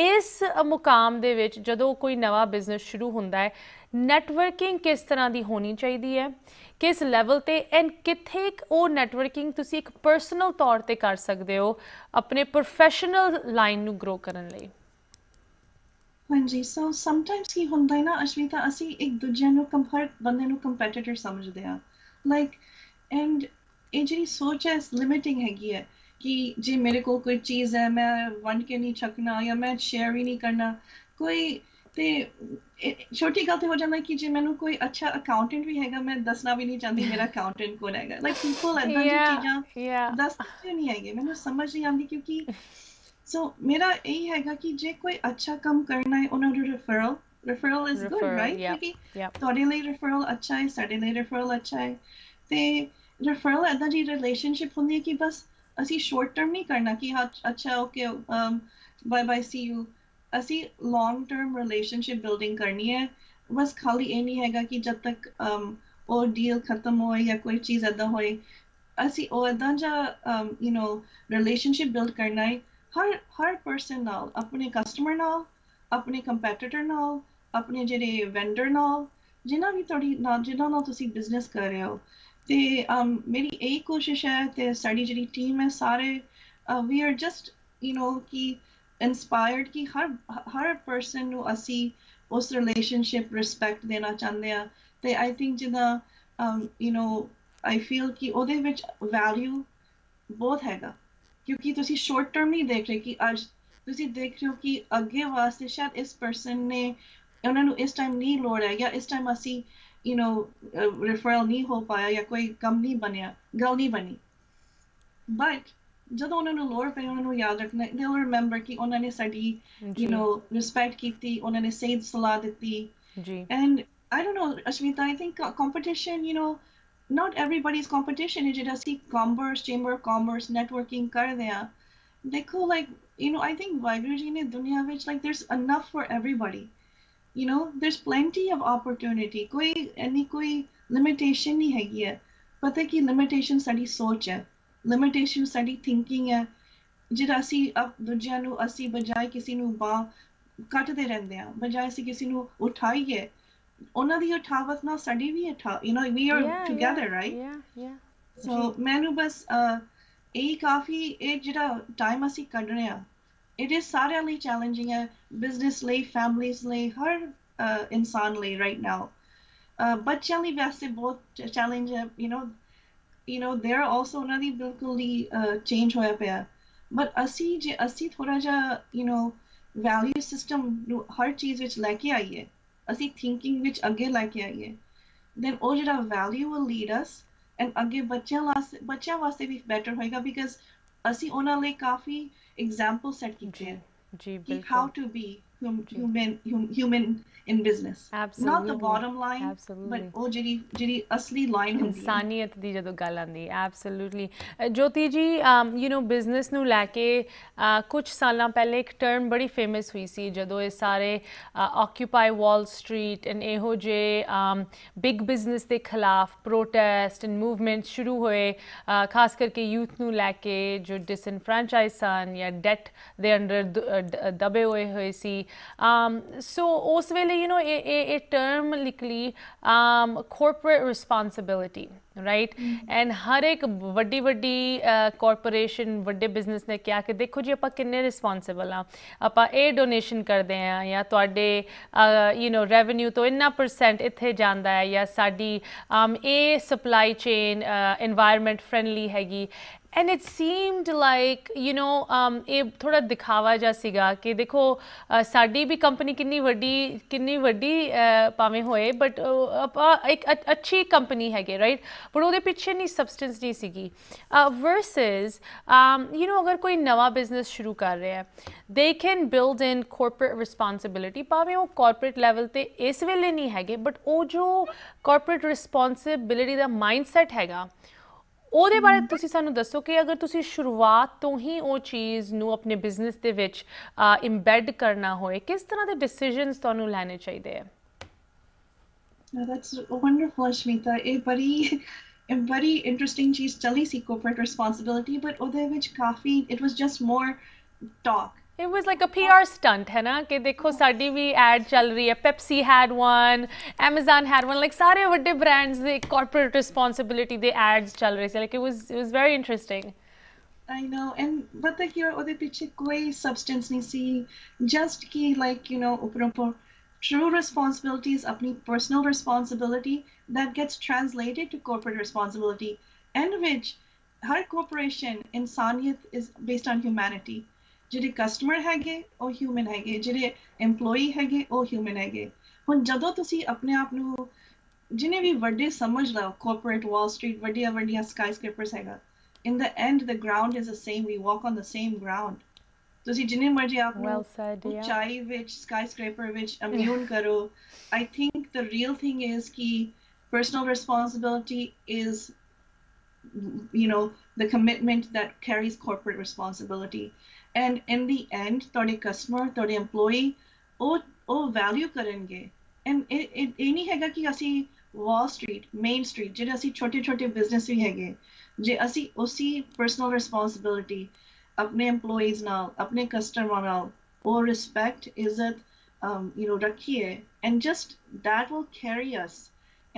S1: ਇਸ ਮੁਕਾਮ ਦੇ ਵਿੱਚ ਜਦੋਂ ਕੋਈ ਨਵਾਂ ਬਿਜ਼ਨਸ ਸ਼ੁਰੂ ਹੁੰਦਾ ਹੈ ਨੈਟਵਰਕਿੰਗ ਕਿਸ ਤਰ੍ਹਾਂ ਦੀ ਹੋਣੀ ਚਾਹੀਦੀ ਹੈ ਕਿਸ ਲੈਵਲ ਤੇ ਐਂਡ ਕਿੱਥੇ ਉਹ ਨੈਟਵਰਕਿੰਗ ਤੁਸੀਂ ਇੱਕ ਪਰਸਨਲ ਤੌਰ ਤੇ ਕਰ ਸਕਦੇ ਹੋ ਆਪਣੇ ਪ੍ਰੋਫੈਸ਼ਨਲ ਲਾਈਨ ਨੂੰ ਗਰੋ ਕਰਨ ਲਈ
S2: ਹਾਂਜੀ ਸੋ ਸਮਟਾਈਮਸ ਕੀ ਹੁੰਦਾ ਹੈ ਨਾ ਅਸ਼ਵਿਤਾ ਅਸੀਂ ਇੱਕ ਦੂਜੇ ਨੂੰ ਕੰਪੇਅਰ ਬੰਦੇ ਨੂੰ ਕੰਪੀਟੀਟਰ ਸਮਝਦੇ ਆ ਲਾਈਕ ਐਂਡ ਇਹ ਜਿਹੜੀ ਸੋਚ ਹੈ ਲਿਮਿਟਿੰਗ ਹੈਗੀ ਹੈ ਕਿ ਜੇ ਮੇਰੇ ਕੋਲ ਕੋਈ ਚੀਜ਼ ਹੈ ਮੈਂ ਵੰਡ ਕੇ ਨਹੀਂ ਛਕਣਾ ਜਾਂ ਮੈਂ ਸ਼ੇਅਰ ਹੀ ਨਹੀਂ ਕਰਨਾ ਕੋਈ ਤੇ ਛੋਟੀ ਗੱਲ ਤੇ ਹੋ ਜਾਂਦਾ ਕਿ ਜੇ ਮੈਨੂੰ ਕੋਈ ਅੱਛਾ ਅਕਾਊਂਟੈਂਟ ਵੀ ਹੈਗਾ ਮੈਂ ਦੱਸਣਾ ਵੀ ਨਹੀਂ ਚਾਹੁੰਦੀ ਮੇਰਾ ਅਕਾਊਂਟੈਂਟ ਕੋਲ ਹੈਗਾ ਲਾਈਕ ਪੀਪਲ ਐਂਡ ਦੀ ਚੀਜ਼ਾਂ ਦੱਸਦੇ ਨਹੀਂ ਹੈਗੇ ਮੈਨੂੰ ਸਮਝ ਨਹੀਂ ਆਉਂਦੀ ਕਿਉਂਕਿ ਸੋ ਮੇਰਾ ਇਹ ਹੀ ਹੈਗਾ ਕਿ ਜੇ ਕੋਈ ਅੱਛਾ ਕੰਮ ਕਰਨਾ ਹੈ ਉਹਨਾਂ ਨੂੰ referral referral is good right ਕਿਉਂਕਿ ਤੁਹਾਡੇ ਲਈ ਰੈਫਰਲ ਅੱਛਾ ਹੈ ਸਾਡੇ ਲਈ ਰੈਫਰਲ ਅੱਛਾ ਹੈ ਤੇ ਰੈਫਰਲ ਐਂਡ ਦੀ ਰਿਲੇਸ਼ਨਸ਼ਿਪ ਹੁੰਦੀ ਹੈ ਕਿ ਬਸ ਅਸੀਂ ਸ਼ਾਰਟ ਟਰਮ ਨਹੀਂ ਕਰਨਾ ਕਿ ਹਾਂ ਅੱਛਾ okay bye bye see you ਅਸੀਂ ਲੌਂਗ ਟਰਮ ਰਿਲੇਸ਼ਨਸ਼ਿਪ ਬਿਲਡਿੰਗ ਕਰਨੀ ਹੈ ਬਸ ਖਾਲੀ ਇਹ ਨਹੀਂ ਹੈਗਾ ਕਿ ਜਦ ਤੱਕ um, ਉਹ ਡੀਲ ਖਤਮ ਹੋਏ ਜਾਂ ਕੋਈ ਚੀਜ਼ ਅਦਾ ਹੋਏ ਅਸੀਂ ਉਹ ਅਦਾਂ ਜਾਂ ਯੂ نو ਰਿਲੇਸ਼ਨਸ਼ਿਪ ਬਿਲਡ ਕਰਨਾ ਹੈ ਹਰ ਹਰ ਪਰਸਨ ਨਾਲ ਆਪਣੇ ਕਸਟਮਰ ਨਾਲ ਆਪਣੇ ਕੰਪੀਟੀਟਰ ਨਾਲ ਆਪਣੇ ਜਿਹੜੇ ਵੈਂਡਰ ਨਾਲ ਜਿਨ੍ਹਾਂ ਵੀ ਤੁਹਾਡੀ ਨਾਲ ਜਿਨ੍ਹਾਂ ਨਾਲ ਤੁਸੀਂ ਬਿਜ਼ਨਸ ਕਰ ਰਹੇ ਹੋ ਤੇ um, ਮੇਰੀ ਇਹ ਕੋਸ਼ਿਸ਼ ਹੈ ਤੇ ਸਾਡੀ ਜਿਹੜੀ ਟੀਮ ਹੈ ਸਾਰੇ we are just you know ਕਿ ਇਨਸਪਾਇਰਡ ਕਿ ਹਰ ਹਰ ਪਰਸਨ ਨੂੰ ਅਸੀਂ ਉਸ ਰਿਲੇਸ਼ਨਸ਼ਿਪ ਰਿਸਪੈਕਟ ਦੇਣਾ ਚਾਹੁੰਦੇ ਆ ਤੇ ਆਈ ਥਿੰਕ ਜਿਹਦਾ ਯੂ نو ਆਈ ਫੀਲ ਕਿ ਉਹਦੇ ਵਿੱਚ ਵੈਲਿਊ ਬਹੁਤ ਹੈਗਾ ਕਿਉਂਕਿ ਤੁਸੀਂ ਸ਼ਾਰਟ ਟਰਮ ਨਹੀਂ ਦੇਖ ਰਹੇ ਕਿ ਅੱਜ ਤੁਸੀਂ ਦੇਖ ਰਹੇ ਹੋ ਕਿ ਅੱਗੇ ਵਾਸਤੇ ਸ਼ਾਇਦ ਇਸ ਪਰਸਨ ਨੇ ਉਹਨਾਂ ਨੂੰ ਇਸ ਟਾਈਮ ਨਹੀਂ ਲੋੜ ਹੈ ਜਾਂ ਇਸ ਟਾਈਮ ਅਸੀਂ यू नो रेफरल नहीं हो पाया या कोई कम नहीं बनया गल नहीं बनी बट ਜਦੋਂ ਉਹਨਾਂ ਨੂੰ ਲੋੜ ਪਈ ਉਹਨਾਂ ਨੂੰ ਯਾਦ ਰੱਖਣਾ ਦੇ ਵਿਲ ਰਿਮੈਂਬਰ ਕਿ ਉਹਨਾਂ ਨੇ ਸਾਡੀ ਯੂ نو ਰਿਸਪੈਕਟ ਕੀਤੀ ਉਹਨਾਂ ਨੇ ਸਹੀ ਸਲਾਹ ਦਿੱਤੀ ਜੀ and I don't know Ashmita I think competition you know not everybody's competition is just see commerce chamber of commerce networking ਕਰਦੇ ਆ ਦੇਖੋ like you know I think ਵਾਈਬ੍ਰੇਜੀ ਨੇ ਦੁਨੀਆ ਵਿੱਚ like there's enough for everybody you know there is plenty of opportunity ਕੋਈ any ਕੋਈ limitation ਨਹੀਂ ਹੈਗੀ ਹੈ ਪਤਾ ਕਿ ਲਿਮਿਟੇਸ਼ਨ ਸਾਡੀ ਸੋਚ ਹੈ ਲਿਮਿਟੇਸ਼ਨ ਸਾਡੀ ਥਿੰਕਿੰਗ ਹੈ ਜਿਹੜਾ ਅਸੀਂ ਦੂਜਿਆਂ ਨੂੰ ਅਸੀਂ ਬਜਾਏ ਕਿਸੇ ਨੂੰ ਬਾ ਕੱਟਦੇ ਰਹਿੰਦੇ ਆ ਬਜਾਏ ਅਸੀਂ ਕਿਸੇ ਨੂੰ ਉਠਾਈਏ ਉਹਨਾਂ ਦੀ ਉਠਾਵਤ ਨਾਲ ਸਾਡੀ ਵੀ ਉਠਾ you know we are together right yeah yeah ਸੋ ਮੈਨੂੰ ਬਸ ਇਹ ਕਾਫੀ ਇਹ ਜਿਹੜਾ ਟਾਈਮ ਅਸੀਂ ਕੱਢ ਰਹੇ ਆ it is really challenging a uh, business lay families lay her uh, insan lay right now uh, but chali vaste both challenge uh, you know you know they're also really bilkul uh, change hoya paya but assi je assi thoda ja you know value system har cheez vich leke aaiye assi thinking vich agge leke aaiye then oh jada value will lead us and agge bachcha vaste bachcha vaste bhi better hoega because ਅਸੀਂ ਉਹਨਾਂ ਲਈ ਕਾਫੀ example set ਕੀਤੇ ਹਨ ਜੀ ਬਿਲਕੁਲ how to be hum, human hum, human in business absolutely not the bottom line absolutely but oh, ਉਹ ਜਿਹੜੀ ਜਿਹੜੀ ਅਸਲੀ ਲਾਈਨ ਹੁੰਦੀ ਹੈ
S1: ਇਨਸਾਨੀਅਤ ਦੀ ਜਦੋਂ ਗੱਲ ਆਂਦੀ ਐਬਸੋਲੂਟਲੀ ਜੋਤੀ ਜੀ ਯੂ نو ਬਿਜ਼ਨਸ ਨੂੰ ਲੈ ਕੇ ਕੁਝ ਸਾਲਾਂ ਪਹਿਲੇ ਇੱਕ ਟਰਮ ਬੜੀ ਫੇਮਸ ਹੋਈ ਸੀ ਜਦੋਂ ਇਹ ਸਾਰੇ ਆਕਿਊਪਾਈ ਵਾਲ ਸਟਰੀਟ ਐਂਡ ਇਹੋ ਜੇ ਬਿਗ ਬਿਜ਼ਨਸ ਦੇ ਖਿਲਾਫ ਪ੍ਰੋਟੈਸਟ ਐਂਡ ਮੂਵਮੈਂਟ ਸ਼ੁਰੂ ਹੋਏ ਖਾਸ ਕਰਕੇ ਯੂਥ ਨੂੰ ਲੈ ਕੇ ਜੋ ਡਿਸਇਨਫ੍ਰੈਂਚਾਈਜ਼ ਸਨ ਜਾਂ ਡੈਟ ਦੇ ਅੰਡਰ ਦਬੇ ਹੋਏ ਹੋਏ ਸੀ Um, so, ਉਸ ਵੇਲੇ ਯੂ نو ਇਹ ਇਹ ਇਹ term likely um corporate responsibility right and ਹਰ ਇੱਕ ਵੱਡੀ ਵੱਡੀ ਕਾਰਪੋਰੇਸ਼ਨ ਵੱਡੇ ਬਿਜ਼ਨਸ ਨੇ ਕਿਹਾ ਕਿ ਦੇਖੋ ਜੀ ਆਪਾਂ ਕਿੰਨੇ ਰਿਸਪੌਂਸਿਬਲ ਆ ਆਪਾਂ ਇਹ ਡੋਨੇਸ਼ਨ ਕਰਦੇ ਆ ਜਾਂ ਤੁਹਾਡੇ ਯੂ نو ਰੈਵਨਿਊ ਤੋਂ ਇੰਨਾ ਪਰਸੈਂਟ ਇੱਥੇ ਜਾਂਦਾ ਹੈ ਜਾਂ ਸਾਡੀ ਇਹ ਸਪਲਾਈ ਚੇਨ এনवायरमेंट ਫ੍ਰੈਂਡਲੀ ਹੈਗੀ and it seemed like you know um ਇਹ ਥੋੜਾ ਦਿਖਾਵਾ ਜਿਹਾ ਸੀਗਾ ਕਿ ਦੇਖੋ ਸਾਡੀ ਵੀ ਕੰਪਨੀ ਕਿੰਨੀ ਵੱਡੀ ਕਿੰਨੀ ਵੱਡੀ ਪਾਵੇਂ ਹੋਏ ਬਟ ਆਪਾਂ ਇੱਕ ਅੱਛੀ ਕੰਪਨੀ ਹੈਗੇ ਰਾਈਟ ਪਰ ਉਹਦੇ ਪਿੱਛੇ ਨਹੀਂ ਸਬਸਟੈਂਸ ਨਹੀਂ ਸੀਗੀ ਵਰਸਸ um you know ਅਗਰ ਕੋਈ ਨਵਾਂ ਬਿਜ਼ਨਸ ਸ਼ੁਰੂ ਕਰ ਰਿਹਾ ਹੈ they can build in corporate responsibility ਪਾਵੇਂ ਉਹ ਕਾਰਪੋਰੇਟ ਲੈਵਲ ਤੇ ਇਸ ਵੇਲੇ ਨਹੀਂ ਹੈਗੇ ਬਟ ਉਹ ਜੋ ਕਾਰਪੋਰੇਟ ਰਿਸਪੌਂਸਿਬਿਲਟੀ ਦਾ ਮਾਈਂਡਸੈਟ ਹੈਗਾ ਉਹਦੇ ਬਾਰੇ ਤੁਸੀਂ ਸਾਨੂੰ ਦੱਸੋ ਕਿ ਅਗਰ ਤੁਸੀਂ ਸ਼ੁਰੂਆਤ ਤੋਂ ਹੀ ਉਹ ਚੀਜ਼ ਨੂੰ ਆਪਣੇ ਬਿਜ਼ਨਸ ਦੇ ਵਿੱਚ ਇੰਬੈਡ ਕਰਨਾ ਹੋਵੇ ਕਿਸ ਤਰ੍ਹਾਂ ਦੇ ਡਿਸੀਜਨਸ ਤੁਹਾਨੂੰ ਲੈਣੇ ਚਾਹੀਦੇ ਆ
S2: ਦੈਟਸ ਵੰਡਰਫੁਲ ਸ਼ਮੀਤਾ ਇਹ ਬੜੀ ਬੜੀ ਇੰਟਰਸਟਿੰਗ ਚੀਜ਼ ਚੱਲੀ ਸੀ ਕੋਰਪੋਰੇਟ ਰਿਸਪੌਂਸਿਬਿਲਟੀ ਬਟ ਉਹਦੇ ਵਿੱਚ ਕਾਫੀ it was just more talk
S1: It was like a PR stunt, है ना कि देखो साड़ी भी ad चल रही है Pepsi had one, Amazon had one, like सारे बड़े brands the corporate responsibility they ads चल रहे थे, like it was it was very interesting.
S2: I know, and but like your the ਪਿੱਛੇ ਕੋਈ substance ਨਹੀਂ ਸੀ, just ਕਿ like you know ऊपर ऊपर true responsibilities अपनी personal responsibility that gets translated to corporate responsibility, and which her corporation insaniat is based on humanity. ਜਿਹੜੇ customer ਹੈਗੇ ਉਹ ਹਿਊਮਨ ਹੈਗੇ ਜਿਹੜੇ EMPLOYEE ਹੈਗੇ ਉਹ ਹਿਊਮਨ ਹੈਗੇ ਹੁਣ ਜਦੋਂ ਤੁਸੀਂ ਆਪਣੇ ਆਪ ਨੂੰ ਜਿਨੇ ਵੀ ਵੱਡੇ ਸਮਝ ਲਓ ਕਾਰਪੋਰੇਟ ਵਾਲ ਸਟਰੀਟ ਵੱਡੀਆਂ ਵੱਡੀਆਂ ਸਕਾਈਸਕ੍ਰੇਪਰਸ ਹੈਗਾ in the and the ground is the same we walk on the same ground ਤੁਸੀਂ ਜਿੰਨੇ ਮਰਜ਼ੀ ਆਪ ਨੂੰ ਉਚਾਈ ਵਿੱਚ ਸਕਾਈਸਕ੍ਰੇਪਰ ਵਿੱਚ ਇਮਿਊਨ ਕਰੋ I think the real thing is ਕਿ personal responsibility is you know the commitment that carries corporate responsibility and in the end thode customer thode employee oh oh value karenge and it it nahi hega ki assi wall street main street jithe assi chote chote business vi hege je assi personal responsibility apne employees naal apne customer naal oh respect izzat um you know rakhiye and just that will carry us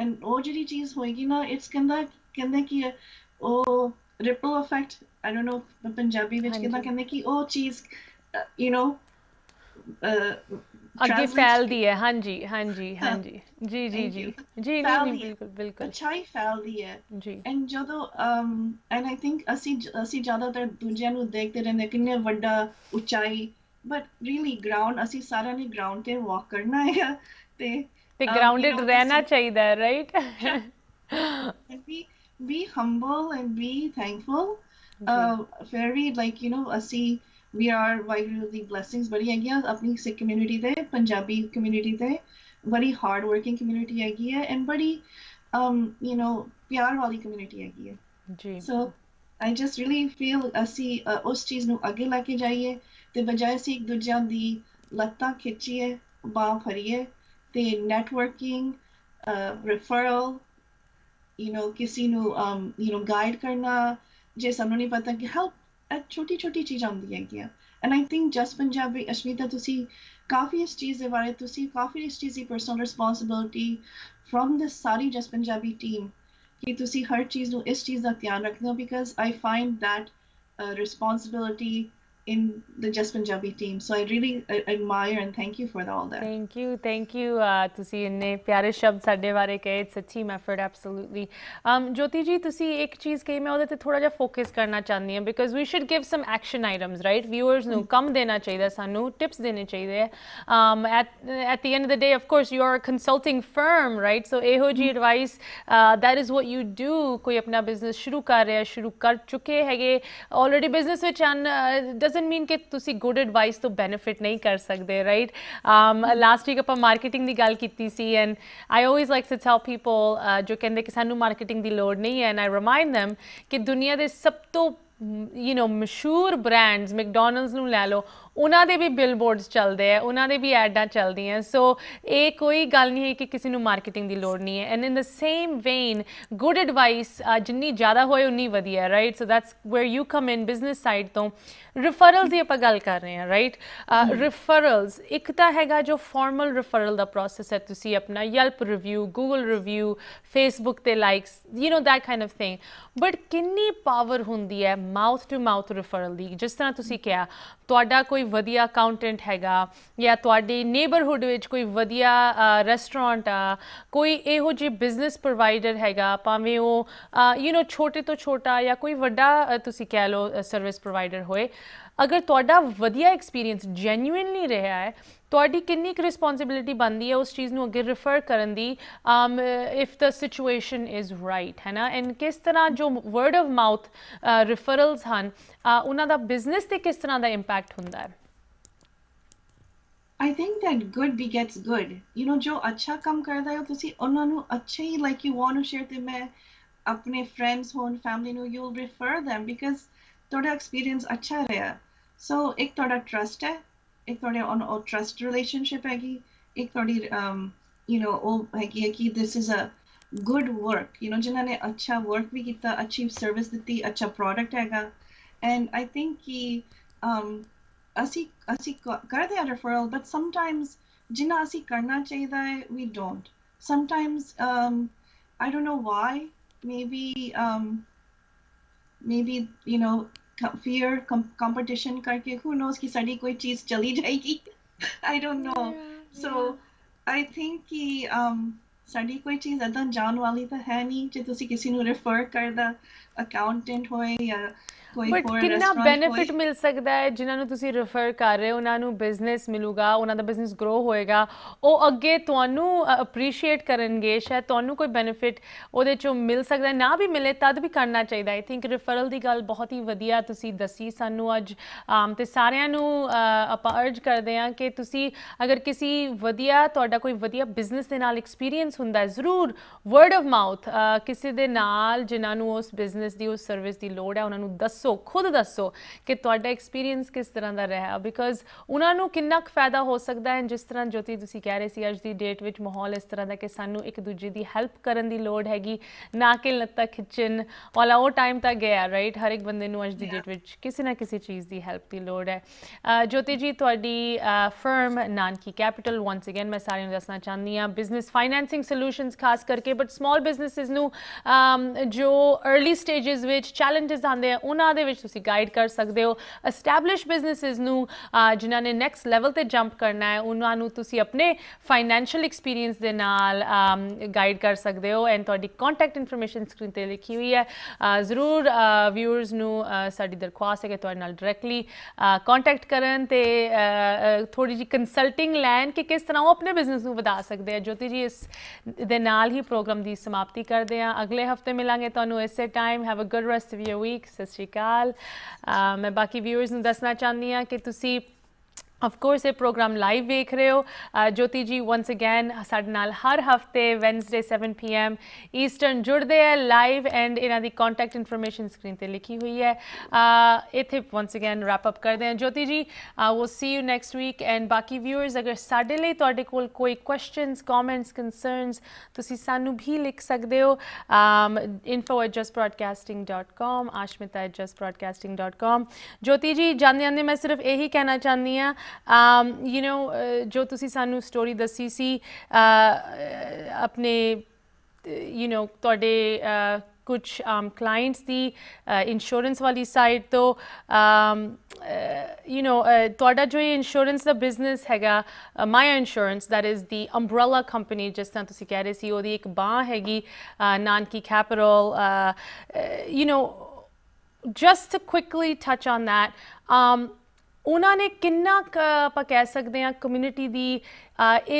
S2: and oh jehdi cheez hoegi na it's kanda kende ki oh ripple effect i don't know Punjabi ਵਿੱਚ ਕਿਦਾਂ ਕਹਿੰਦੇ ਕਿ ਉਹ ਚੀਜ਼ you know ਅੱਗੇ ਫੈਲਦੀ ਹੈ ਹਾਂਜੀ ਹਾਂਜੀ ਹਾਂਜੀ ਜੀ ਜੀ ਜੀ ਜੀ ਨਹੀਂ ਬਿਲਕੁਲ ਬਿਲਕੁਲ ਅੱਛਾਈ ਫੈਲਦੀ ਹੈ ਜੀ ਐਂਡ ਜਦੋਂ ਅਮ ਐਂਡ ਆਈ ਥਿੰਕ ਅਸੀਂ ਅਸੀਂ ਜ਼ਿਆਦਾਤਰ ਦੂਜਿਆਂ ਨੂੰ ਦੇਖਦੇ ਰਹਿੰਦੇ ਕਿੰਨੇ ਵੱਡਾ ਉਚਾਈ ਬਟ ਰੀਲੀ ਗਰਾਊਂਡ ਅਸੀਂ ਸਾਰਿਆਂ ਨੇ ਗਰਾਊਂਡ ਤੇ ਵਾਕ ਕਰਨਾ ਹੈ ਤੇ ਤੇ ਗਰਾਊਂਡਡ ਰਹਿਣਾ ਚਾਹੀਦਾ ਹੈ right and we be humble and be thankful. Uh, very like you know, asi we are very really blessings. But hai apni Sikh community the Punjabi community the very hard working community hai and very um you know pyar wali community hai So I just really feel asi uh, uh, us cheez nu aage laake jaiye te bajaye si ek dooje di latta khichiye baah phariye networking uh, referral you know ਕਿਸੇ ਨੂੰ ਅਮ you no guide ਕਰਨਾ ਜੇ ਸਾਨੂੰ ਨਹੀਂ ਪਤਾ ਕਿ help ਇਹ ਛੋਟੀ ਛੋਟੀ ਚੀਜ਼ ਆਉਂਦੀ ਹੈ ਕਿਆ and I think Jus Punjabi Ashmita ਤੁਸੀਂ ਕਾਫੀ ਇਸ ਚੀਜ਼ ਦੇ ਬਾਰੇ ਤੁਸੀਂ ਕਾਫੀ ਇਸ ਚੀਜ਼ ਦੀ ਪਰਸਨਲ ਰਿਸਪੌਂਸਿਬਿਲਿਟੀ ਫਰਮ ਦਿਸ ਸਾਰੀ ਜਸ ਪੰਜਾਬੀ ਟੀਮ ਕਿ ਤੁਸੀਂ ਹਰ ਚੀਜ਼ ਨੂੰ ਇਸ ਚੀਜ਼ ਦਾ ਧਿਆਨ ਰੱਖਦੇ ਹੋ because I find that responsibility in the Just Punjabi team. So I really admire and thank you for all that. Thank you, thank you.
S1: Uh, to see in pyare shabd sade bare it's a team effort absolutely. Um, Jyoti ji, to see ek cheez kahi main odate thoda ja focus karna chahndi because we should give some action items, right? Viewers nu hmm. kam dena chahida sanu tips dene chahide. Um, at at the end of the day, of course, you are a consulting firm, right? So eho ji mm. advice, uh, that is what you do. Koi apna business shuru kar raha hai, shuru kar chuke hai ge. Already business vich an, uh, does it doesn't mean ਕਿ ਤੁਸੀਂ good advice ਤੋਂ benefit ਨਹੀਂ ਕਰ ਸਕਦੇ right um last week ਆਪਾਂ marketing ਦੀ ਗੱਲ ਕੀਤੀ ਸੀ and I always like to tell people ਜੋ ਕਹਿੰਦੇ ਕਿ ਸਾਨੂੰ ਮਾਰਕੀਟਿੰਗ ਦੀ ਲੋੜ ਨਹੀਂ ਹੈ ਐਂਡ ਆਈ ਰਿਮਾਈਂਡ them ਕਿ ਦੁਨੀਆ ਦੇ ਸਭ ਤੋਂ ਯੂ نو ਮਸ਼ਹੂਰ ਬ੍ਰਾਂਡਸ ਮੈਕਡੋਨਲਡਸ ਨੂੰ ਲੈ ਲਓ ਉਹਨਾਂ ਦੇ ਵੀ ਬਿਲਬੋਰਡਸ ਚੱਲਦੇ ਆ ਉਹਨਾਂ ਦੇ ਵੀ ਐਡਾਂ ਚੱਲਦੀਆਂ ਸੋ ਇਹ ਕੋਈ ਗੱਲ ਨਹੀਂ ਹੈ ਕਿ ਕਿਸੇ ਨੂੰ ਮਾਰਕੀਟਿੰਗ ਦੀ ਲੋੜ ਨਹੀਂ ਹੈ and in the same vein good advice ਜਿੰਨੀ ਜ਼ਿਆਦਾ ਹੋਏ ਉਨੀ ਵਧੀਆ right so that's where you come in business side ਤੋਂ ਰਿਫਰਲਸ ਦੀ ਆਪਾਂ ਗੱਲ ਕਰ ਰਹੇ ਹਾਂ ਰਾਈਟ ਰਿਫਰਲਸ ਇੱਕ ਤਾਂ ਹੈਗਾ ਜੋ ਫਾਰਮਲ ਰਿਫਰਲ ਦਾ ਪ੍ਰੋਸੈਸ ਹੈ ਤੁਸੀਂ ਆਪਣਾ Yelp review Google review Facebook ਤੇ likes you know that kind of thing but ਕਿੰਨੀ ਪਾਵਰ ਹੁੰਦੀ ਹੈ ਮਾਊਥ ਟੂ ਮਾਊਥ ਰਿਫਰਲ ਦੀ ਜਿਸ ਤਰ੍ਹਾਂ ਤੁਸੀਂ ਕਿਹਾ ਤੁਹਾਡਾ ਕੋਈ ਕੋਈ ਵਧੀਆ ਅਕਾਊਂਟੈਂਟ ਹੈਗਾ ਜਾਂ ਤੁਹਾਡੀ ਨੇਬਰਹੂਡ ਵਿੱਚ ਕੋਈ ਵਧੀਆ ਰੈਸਟੋਰੈਂਟ ਆ ਕੋਈ ਇਹੋ ਜਿਹੇ ਬਿਜ਼ਨਸ ਪ੍ਰੋਵਾਈਡਰ ਹੈਗਾ ਭਾਵੇਂ ਉਹ ਯੂ نو ਛੋਟੇ ਤੋਂ ਛੋਟਾ ਜਾਂ ਕੋਈ ਵੱਡਾ ਤੁਸੀਂ ਕਹਿ ਲਓ ਸਰਵਿਸ ਪ੍ਰੋਵਾਈਡਰ ਹੋਏ ਅਗਰ ਤੁਹਾਡਾ ਵਧੀਆ ਐਕਸਪੀਰੀਅੰਸ ਜੈਨੂਇਨਲੀ ਰਿਹਾ ਹੈ ਤੁਹਾਡੀ ਕਿੰਨੀ ਕੁ ਰਿਸਪੌਂਸਿਬਿਲਟੀ ਬਣਦੀ ਹੈ ਉਸ ਚੀਜ਼ ਨੂੰ ਅੱਗੇ ਰਿਫਰ ਕਰਨ ਦੀ um if the situation is right ਹੈ ਨਾ ਐਂਡ ਕਿਸ ਤਰ੍ਹਾਂ ਜੋ ਵਰਡ ਆਫ ਮਾਊਥ ਰਿਫਰਲਸ ਹਨ ਉਹਨਾਂ ਦਾ ਬਿਜ਼ਨਸ ਤੇ ਕਿਸ ਤਰ੍ਹਾਂ ਦਾ
S2: ਇੰਪੈਕਟ ਹੁੰਦਾ ਹੈ I think that good begets good you know ਜੋ ਅੱਛਾ ਕੰਮ ਕਰਦਾ ਹੈ ਤੁਸੀਂ ਉਹਨਾਂ ਨੂੰ ਅੱਛੇ ਹੀ like you want to share ਤੇ ਮੈਂ ਆਪਣੇ ਫਰੈਂਡਸ ਹੋਣ ਫੈਮਿਲੀ ਨੂੰ ਵਿਲ ਰਿਫਰ ਥੈਮ ਬਿਕਾਜ਼ ਤੁਹਾਡਾ ਐਕਸਪੀਰੀਅੰਸ ਅੱਛਾ ਰਿਹਾ So ek thoda trust hai, ek thode on a trust relationship hai ki, ek um you know oh hai ki this is a good work, you know jinna ne acha work bhi kita, achieve service ditti, acha product hai ga. And I think ki um asi asi kar de referral, but sometimes jinna asi karna chahiye hai, we don't. Sometimes um I don't know why, maybe um maybe you know fear competition ਕਰਕੇ who knows ਕਿ ਸਾਡੀ ਕੋਈ ਚੀਜ਼ ਚਲੀ ਜਾਏਗੀ I don't know so I think ਕਿ um ਸਾਡੀ ਕੋਈ ਚੀਜ਼ ਅਦਾਂ ਜਾਣ ਵਾਲੀ ਤਾਂ ਹੈ ਨਹੀਂ ਜੇ ਤੁਸੀਂ ਕਿਸੇ ਨੂੰ ਰੈਫਰ ਕਰਦਾ ਅਕਾਊਂਟੈਂਟ ਹੋਏ ਜਾਂ ਕੋਈ ਬਟ ਕਿੰਨਾ ਬੈਨੀਫਿਟ ਮਿਲ ਸਕਦਾ ਹੈ
S1: ਜਿਨ੍ਹਾਂ ਨੂੰ ਤੁਸੀਂ ਰੈਫਰ ਕਰ ਰਹੇ ਹੋ ਉਹਨਾਂ ਨੂੰ ਬਿਜ਼ਨਸ ਮਿਲੂਗਾ ਉਹਨਾਂ ਦਾ ਬਿਜ਼ਨਸ ਗਰੋ ਹੋਏਗਾ ਉਹ ਅੱਗੇ ਤੁਹਾਨੂੰ ਅਪਰੀਸ਼ੀਏਟ ਕਰਨਗੇ ਸ਼ਾਇਦ ਤੁਹਾਨੂੰ ਕੋਈ ਬੈਨੀਫਿਟ ਉਹਦੇ ਚੋਂ ਮਿਲ ਸਕਦਾ ਨਾ ਵੀ ਮਿਲੇ ਤਦ ਵੀ ਕਰਨਾ ਚਾਹੀਦਾ ਆਈ ਥਿੰਕ ਰੈਫਰਲ ਦੀ ਗੱਲ ਬਹੁਤ ਹੀ ਵਧੀਆ ਤੁਸੀਂ ਦੱਸੀ ਸਾਨੂੰ ਅੱਜ ਆਮ ਤੇ ਸਾਰਿਆਂ ਨੂੰ ਆਪਾਂ ਅਰਜ ਕਰਦੇ ਹਾਂ ਕਿ ਤੁਸੀਂ ਅਗਰ ਕਿਸੇ ਵਧੀਆ ਤੁਹਾਡਾ ਕੋਈ ਵਧੀਆ ਬਿਜ਼ਨਸ ਦੇ ਨਾਲ ਐਕਸਪੀਰੀਅੰਸ ਹੁੰਦਾ ਹੈ ਜ਼ਰੂਰ ਵਰਡ ਆਫ ਮਾਊਥ ਕਿਸੇ ਦੇ ਨਾਲ ਜਿਨ੍ਹਾਂ ਨੂੰ ਉਸ ਬਿਜ਼ਨਸ ਸਰਵਿਸ ਦੀ ਉਸ ਸਰਵਿਸ ਦੀ ਲੋੜ ਹੈ ਉਹਨਾਂ ਨੂੰ ਦੱਸੋ ਖੁਦ ਦੱਸੋ ਕਿ ਤੁਹਾਡਾ ਐਕਸਪੀਰੀਅੰਸ ਕਿਸ ਤਰ੍ਹਾਂ ਦਾ ਰਿਹਾ ਬਿਕਾਜ਼ ਉਹਨਾਂ ਨੂੰ ਕਿੰਨਾ ਕੁ ਫਾਇਦਾ ਹੋ ਸਕਦਾ ਹੈ ਜਿਸ ਤਰ੍ਹਾਂ ਜੋਤੀ ਤੁਸੀਂ ਕਹਿ ਰਹੇ ਸੀ ਅੱਜ ਦੀ ਡੇਟ ਵਿੱਚ ਮਾਹੌਲ ਇਸ ਤਰ੍ਹਾਂ ਦਾ ਕਿ ਸਾਨੂੰ ਇੱਕ ਦੂਜੇ ਦੀ ਹੈਲਪ ਕਰਨ ਦੀ ਲੋੜ ਹੈਗੀ ਨਾ ਕਿ ਲੱਤਾਂ ਖਿੱਚਣ ਵਾਲਾ ਉਹ ਟਾਈਮ ਤਾਂ ਗਿਆ ਰਾਈਟ ਹਰ ਇੱਕ ਬੰਦੇ ਨੂੰ ਅੱਜ ਦੀ ਡੇਟ ਵਿੱਚ ਕਿਸੇ ਨਾ ਕਿਸੇ ਚੀਜ਼ ਦੀ ਹੈਲਪ ਦੀ ਲੋੜ ਹੈ ਜੋਤੀ ਜੀ ਤੁਹਾਡੀ firm Nanaki Capital once again ਮੈਂ ਸਾਰਿਆਂ ਨੂੰ ਦੱਸਣਾ ਚਾਹੁੰਦੀ ਆ ਬਿਜ਼ਨਸ ਫਾਈਨੈਂਸਿੰਗ ਸੋਲੂਸ਼ਨਸ ਖਾਸ ਕਰਕੇ ਬਟ ਸਮਾਲ ਬਿਜ਼ਨੈਸਿਸ ਨੂੰ ਜੋ ਅਰਲੀ ਸਟੇजेस ਵਿੱਚ ਚੈਲੰਜਸ ਆਉਂਦੇ ਆ ਉਹਨਾਂ ਦੇ ਵਿੱਚ ਤੁਸੀਂ ਗਾਈਡ ਕਰ ਸਕਦੇ ਹੋ ਐਸਟੈਬਲਿਸ਼ ਬਿਜ਼ਨੈਸਸ ਨੂੰ ਜਿਨ੍ਹਾਂ ਨੇ ਨੈਕਸਟ ਲੈਵਲ ਤੇ ਜੰਪ ਕਰਨਾ ਹੈ ਉਹਨਾਂ ਨੂੰ ਤੁਸੀਂ ਆਪਣੇ ਫਾਈਨੈਂਸ਼ੀਅਲ ਐਕਸਪੀਰੀਅੰਸ ਦੇ ਨਾਲ ਗਾਈਡ ਕਰ ਸਕਦੇ ਹੋ ਐਂਡ ਤੁਹਾਡੀ ਕੰਟੈਕਟ ਇਨਫੋਰਮੇਸ਼ਨ ਸਕਰੀਨ ਤੇ ਲਿਖੀ ਹੋਈ ਹੈ ਜ਼ਰੂਰ ਵਿਊਅਰਸ ਨੂੰ ਸਾਡੀ ਦਰਖਾਸਤ ਹੈ ਕਿ ਤੁਹਾਡੇ ਨਾਲ ਡਾਇਰੈਕਟਲੀ ਕੰਟੈਕਟ ਕਰਨ ਤੇ ਥੋੜੀ ਜੀ ਕੰਸਲਟਿੰਗ ਲੈਣ ਕਿ ਕਿਸ ਤਰ੍ਹਾਂ ਉਹ ਆਪਣੇ ਬਿਜ਼ਨਸ ਨੂੰ ਵਧਾ ਸਕਦੇ ਆ ਜੋਤੀ ਜੀ ਇਸ ਦੇ ਨਾਲ ਹੀ ਪ੍ਰੋਗਰਾਮ ਦੀ ਸਮਾਪਤੀ ਕਰਦੇ ਆ ਅਗਲੇ ਹਫਤੇ ਮਿਲਾਂਗੇ ਤੁਹਾਨੂੰ ਇਸੇ time time have a good rest of your week ਸਤਿ ਸ਼੍ਰੀ ਅਕਾਲ ਮੈਂ ਬਾਕੀ ਵਿਊਅਰਸ ਨੂੰ ਦੱਸਣਾ ਚਾਹੁੰਦੀ ਆ ਕਿ ਤੁਸੀਂ ਆਫ ਕੋਰਸ ਇਹ ਪ੍ਰੋਗਰਾਮ ਲਾਈਵ ਵੇਖ ਰਹੇ ਹੋ ਜੋਤੀ ਜੀ ਵਾਂਸ ਅਗੇਨ ਸਾਡੇ ਨਾਲ ਹਰ ਹਫਤੇ ਵੈਨਸਡੇ 7 ਪੀਐਮ ਈਸਟਰਨ ਜੁੜਦੇ ਆ ਲਾਈਵ ਐਂਡ ਇਹਨਾਂ ਦੀ ਕੰਟੈਕਟ ਇਨਫੋਰਮੇਸ਼ਨ ਸਕਰੀਨ ਤੇ ਲਿਖੀ ਹੋਈ ਹੈ ਇਥੇ ਵਾਂਸ ਅਗੇਨ ਰੈਪ ਅਪ ਕਰਦੇ ਆ Jyoti ji we'll see you next week and ਬਾਕੀ ਵਿਊਅਰਸ ਅਗਰ ਸਾਡੇ ਲਈ ਤੁਹਾਡੇ ਕੋਲ ਕੋਈ ਕੁਐਸਚਨਸ ਕਮੈਂਟਸ ਕਨਸਰਨਸ ਤੁਸੀਂ ਸਾਨੂੰ ਵੀ ਲਿਖ ਸਕਦੇ ਹੋ info@justbroadcasting.com ashmita@justbroadcasting.com ਜੋਤੀ ਜੀ ਜਾਣਦੇ ਜਾਂਦੇ ਮੈਂ ਸਿਰਫ ਇਹੀ ਕਹਿਣਾ ਚਾਹੁੰਦੀ ਆ you know, ਜੋ ਤੁਸੀਂ ਸਾਨੂੰ ਸਟੋਰੀ ਦੱਸੀ ਸੀ ਆਪਣੇ ਯੂ نو ਤੁਹਾਡੇ ਕੁਝ ਕਲਾਇੰਟਸ ਦੀ ਇੰਸ਼ੋਰੈਂਸ ਵਾਲੀ ਸਾਈਡ ਤੋਂ ਯੂ نو ਤੁਹਾਡਾ ਜੋ ਇਹ ਇੰਸ਼ੋਰੈਂਸ ਦਾ ਬਿਜ਼ਨਸ ਹੈਗਾ Maya Insurance that is the umbrella company ਜਿਸ ਤਰ੍ਹਾਂ ਤੁਸੀਂ ਕਹਿ ਰਹੇ ਸੀ ਉਹਦੀ ਇੱਕ ਬਾਹ ਹੈਗੀ Nanaki Capital you know just to quickly touch on that um, ਉਹਨਾਂ ਨੇ ਕਿੰਨਾ ਆਪਾਂ ਕਹਿ ਸਕਦੇ ਹਾਂ ਕਮਿਊਨਿਟੀ ਦੀ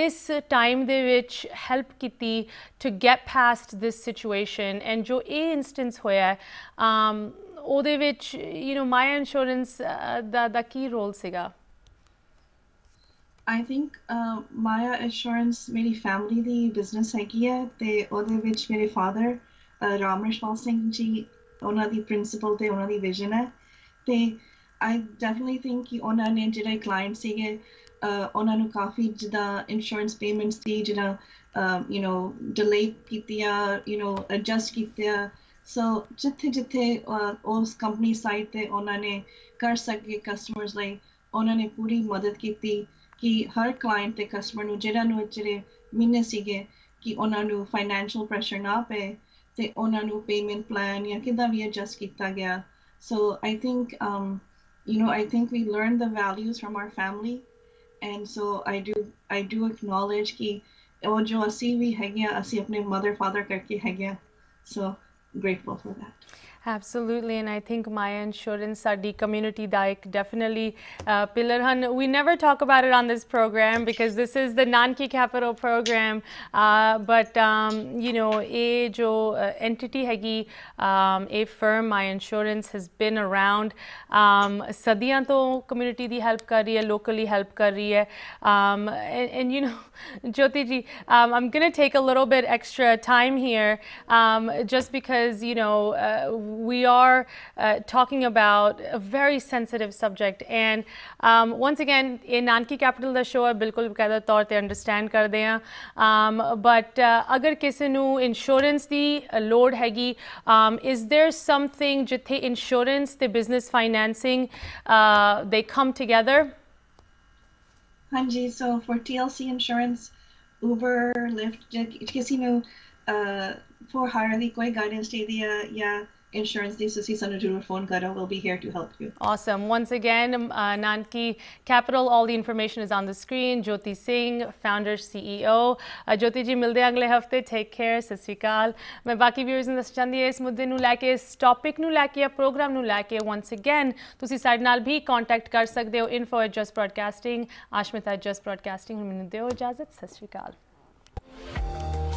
S1: ਇਸ ਟਾਈਮ ਦੇ ਵਿੱਚ ਹੈਲਪ ਕੀਤੀ to get past this situation and ਜੋ ਇਹ ਇਨਸਟੈਂਸ ਹੋਇਆ ਆਮ ਉਹਦੇ ਵਿੱਚ ਯੂ نو ਮਾਈ ਇੰਸ਼ੋਰੈਂਸ ਦਾ ਦਾ ਕੀ
S2: ਰੋਲ ਸੀਗਾ ਆਈ ਥਿੰਕ ਮਾਇਆ ਇੰਸ਼ੋਰੈਂਸ ਮੇਰੀ ਫੈਮਿਲੀ ਦੀ ਬਿਜ਼ਨਸ ਹੈਗੀ ਹੈ ਤੇ ਉਹਦੇ ਵਿੱਚ ਮੇਰੇ ਫਾਦਰ ਰਾਮੇਸ਼ਵਰ ਸਿੰਘ ਜੀ ਉਹਨਾਂ ਦੀ ਪ੍ਰਿੰਸੀਪਲ ਤੇ ਉਹਨਾਂ ਦੀ ਵਿਜ਼ਨ ਹੈ ਤੇ ਆਈ ਡੈਫੀਨਿਟਲੀ ਥਿੰਕ ਕਿ ਉਹਨਾਂ ਨੇ ਜਿਹੜੇ ਕਲਾਇੰਟ ਸੀਗੇ ਉਹਨਾਂ ਨੂੰ ਕਾਫੀ ਜਿਹਦਾ ਇੰਸ਼ੋਰੈਂਸ ਪੇਮੈਂਟਸ ਦੀ ਜਿਹੜਾ ਯੂ نو ਡਿਲੇ ਕੀਤੀਆ ਯੂ نو ਐਡਜਸਟ ਕੀਤੀਆ ਸੋ ਜਿੱਥੇ ਜਿੱਥੇ ਉਸ ਕੰਪਨੀ ਸਾਈਟ ਤੇ ਉਹਨਾਂ ਨੇ ਕਰ ਸਕੇ ਕਸਟਮਰਸ ਲਈ ਉਹਨਾਂ ਨੇ ਪੂਰੀ ਮਦਦ ਕੀਤੀ ਕਿ ਹਰ ਕਲਾਇੰਟ ਤੇ ਕਸਟਮਰ ਨੂੰ ਜਿਹੜਾ ਨੂੰ ਜਿਹੜੇ ਮਹੀਨੇ ਸੀਗੇ ਕਿ ਉਹਨਾਂ ਨੂੰ ਫਾਈਨੈਂਸ਼ੀਅਲ ਪ੍ਰੈਸ਼ਰ ਨਾ ਪਏ ਤੇ ਉਹਨਾਂ ਨੂੰ ਪੇਮੈਂਟ ਪਲਾਨ ਜਾਂ ਕਿਦਾਂ ਵੀ ਐਡਜਸਟ ਕੀਤਾ ਗਿਆ so I think um you know, I think we learn the values from our family. And so I do I do acknowledge ki ਉਹ ਜੋ ਅਸੀਂ ਵੀ ਹੈਗੇ ਆ ਅਸੀਂ ਆਪਣੇ mother father So grateful for that
S1: Absolutely, and I think Maya Insurance, ਸਾਡੀ community ਦਾ definitely uh, pillar We never talk about it on this program because this is the Nanki Capital program. Uh, but um, you know, ਇਹ uh, entity ਹੈਗੀ, um, a firm my Insurance has been around um, ਸਦੀਆਂ community ਦੀ help ਕਰ ਰਹੀ ਹੈ, locally help ਕਰ Um, and, and you know, Jyoti ji, um, I'm going to take a little bit extra time here um, just because you know. Uh, we are uh, talking about a very sensitive subject. And um, once again, in Nanki Capital, the show, I thought they understand. Kar de hain. Um, but uh, agar uh, someone insurance the load, hai um, is there something jithe insurance, the business financing, uh, they come together?
S2: Hanji, so for TLC insurance, Uber, Lyft, kisi nu, for hire, the koi guidance, yeah insurance needs to see Sanajuna phone Gada will be here to help you. Awesome. Once again, uh,
S1: Nanki Capital, all the information is on the screen. Jyoti Singh, founder, CEO. Uh, Jyoti ji, milde agle hafte. Take care. Sasrikal. ਮੈਂ ਬਾਕੀ viewers ਨੂੰ ਦੱਸ ਚਾਹੁੰਦੀ ਹਾਂ ਇਸ ਮੁੱਦੇ ਨੂੰ ਲੈ ਕੇ program ਟੌਪਿਕ ਨੂੰ ਲੈ ਕੇ ਜਾਂ ਪ੍ਰੋਗਰਾਮ ਨੂੰ side nal bhi contact kar we ho. Info at Just Broadcasting. ashmita justbroadcasting ਹੁਣ ਮੈਨੂੰ ਦਿਓ ਇਜਾਜ਼ਤ ਸਸਰੀਕਾਲ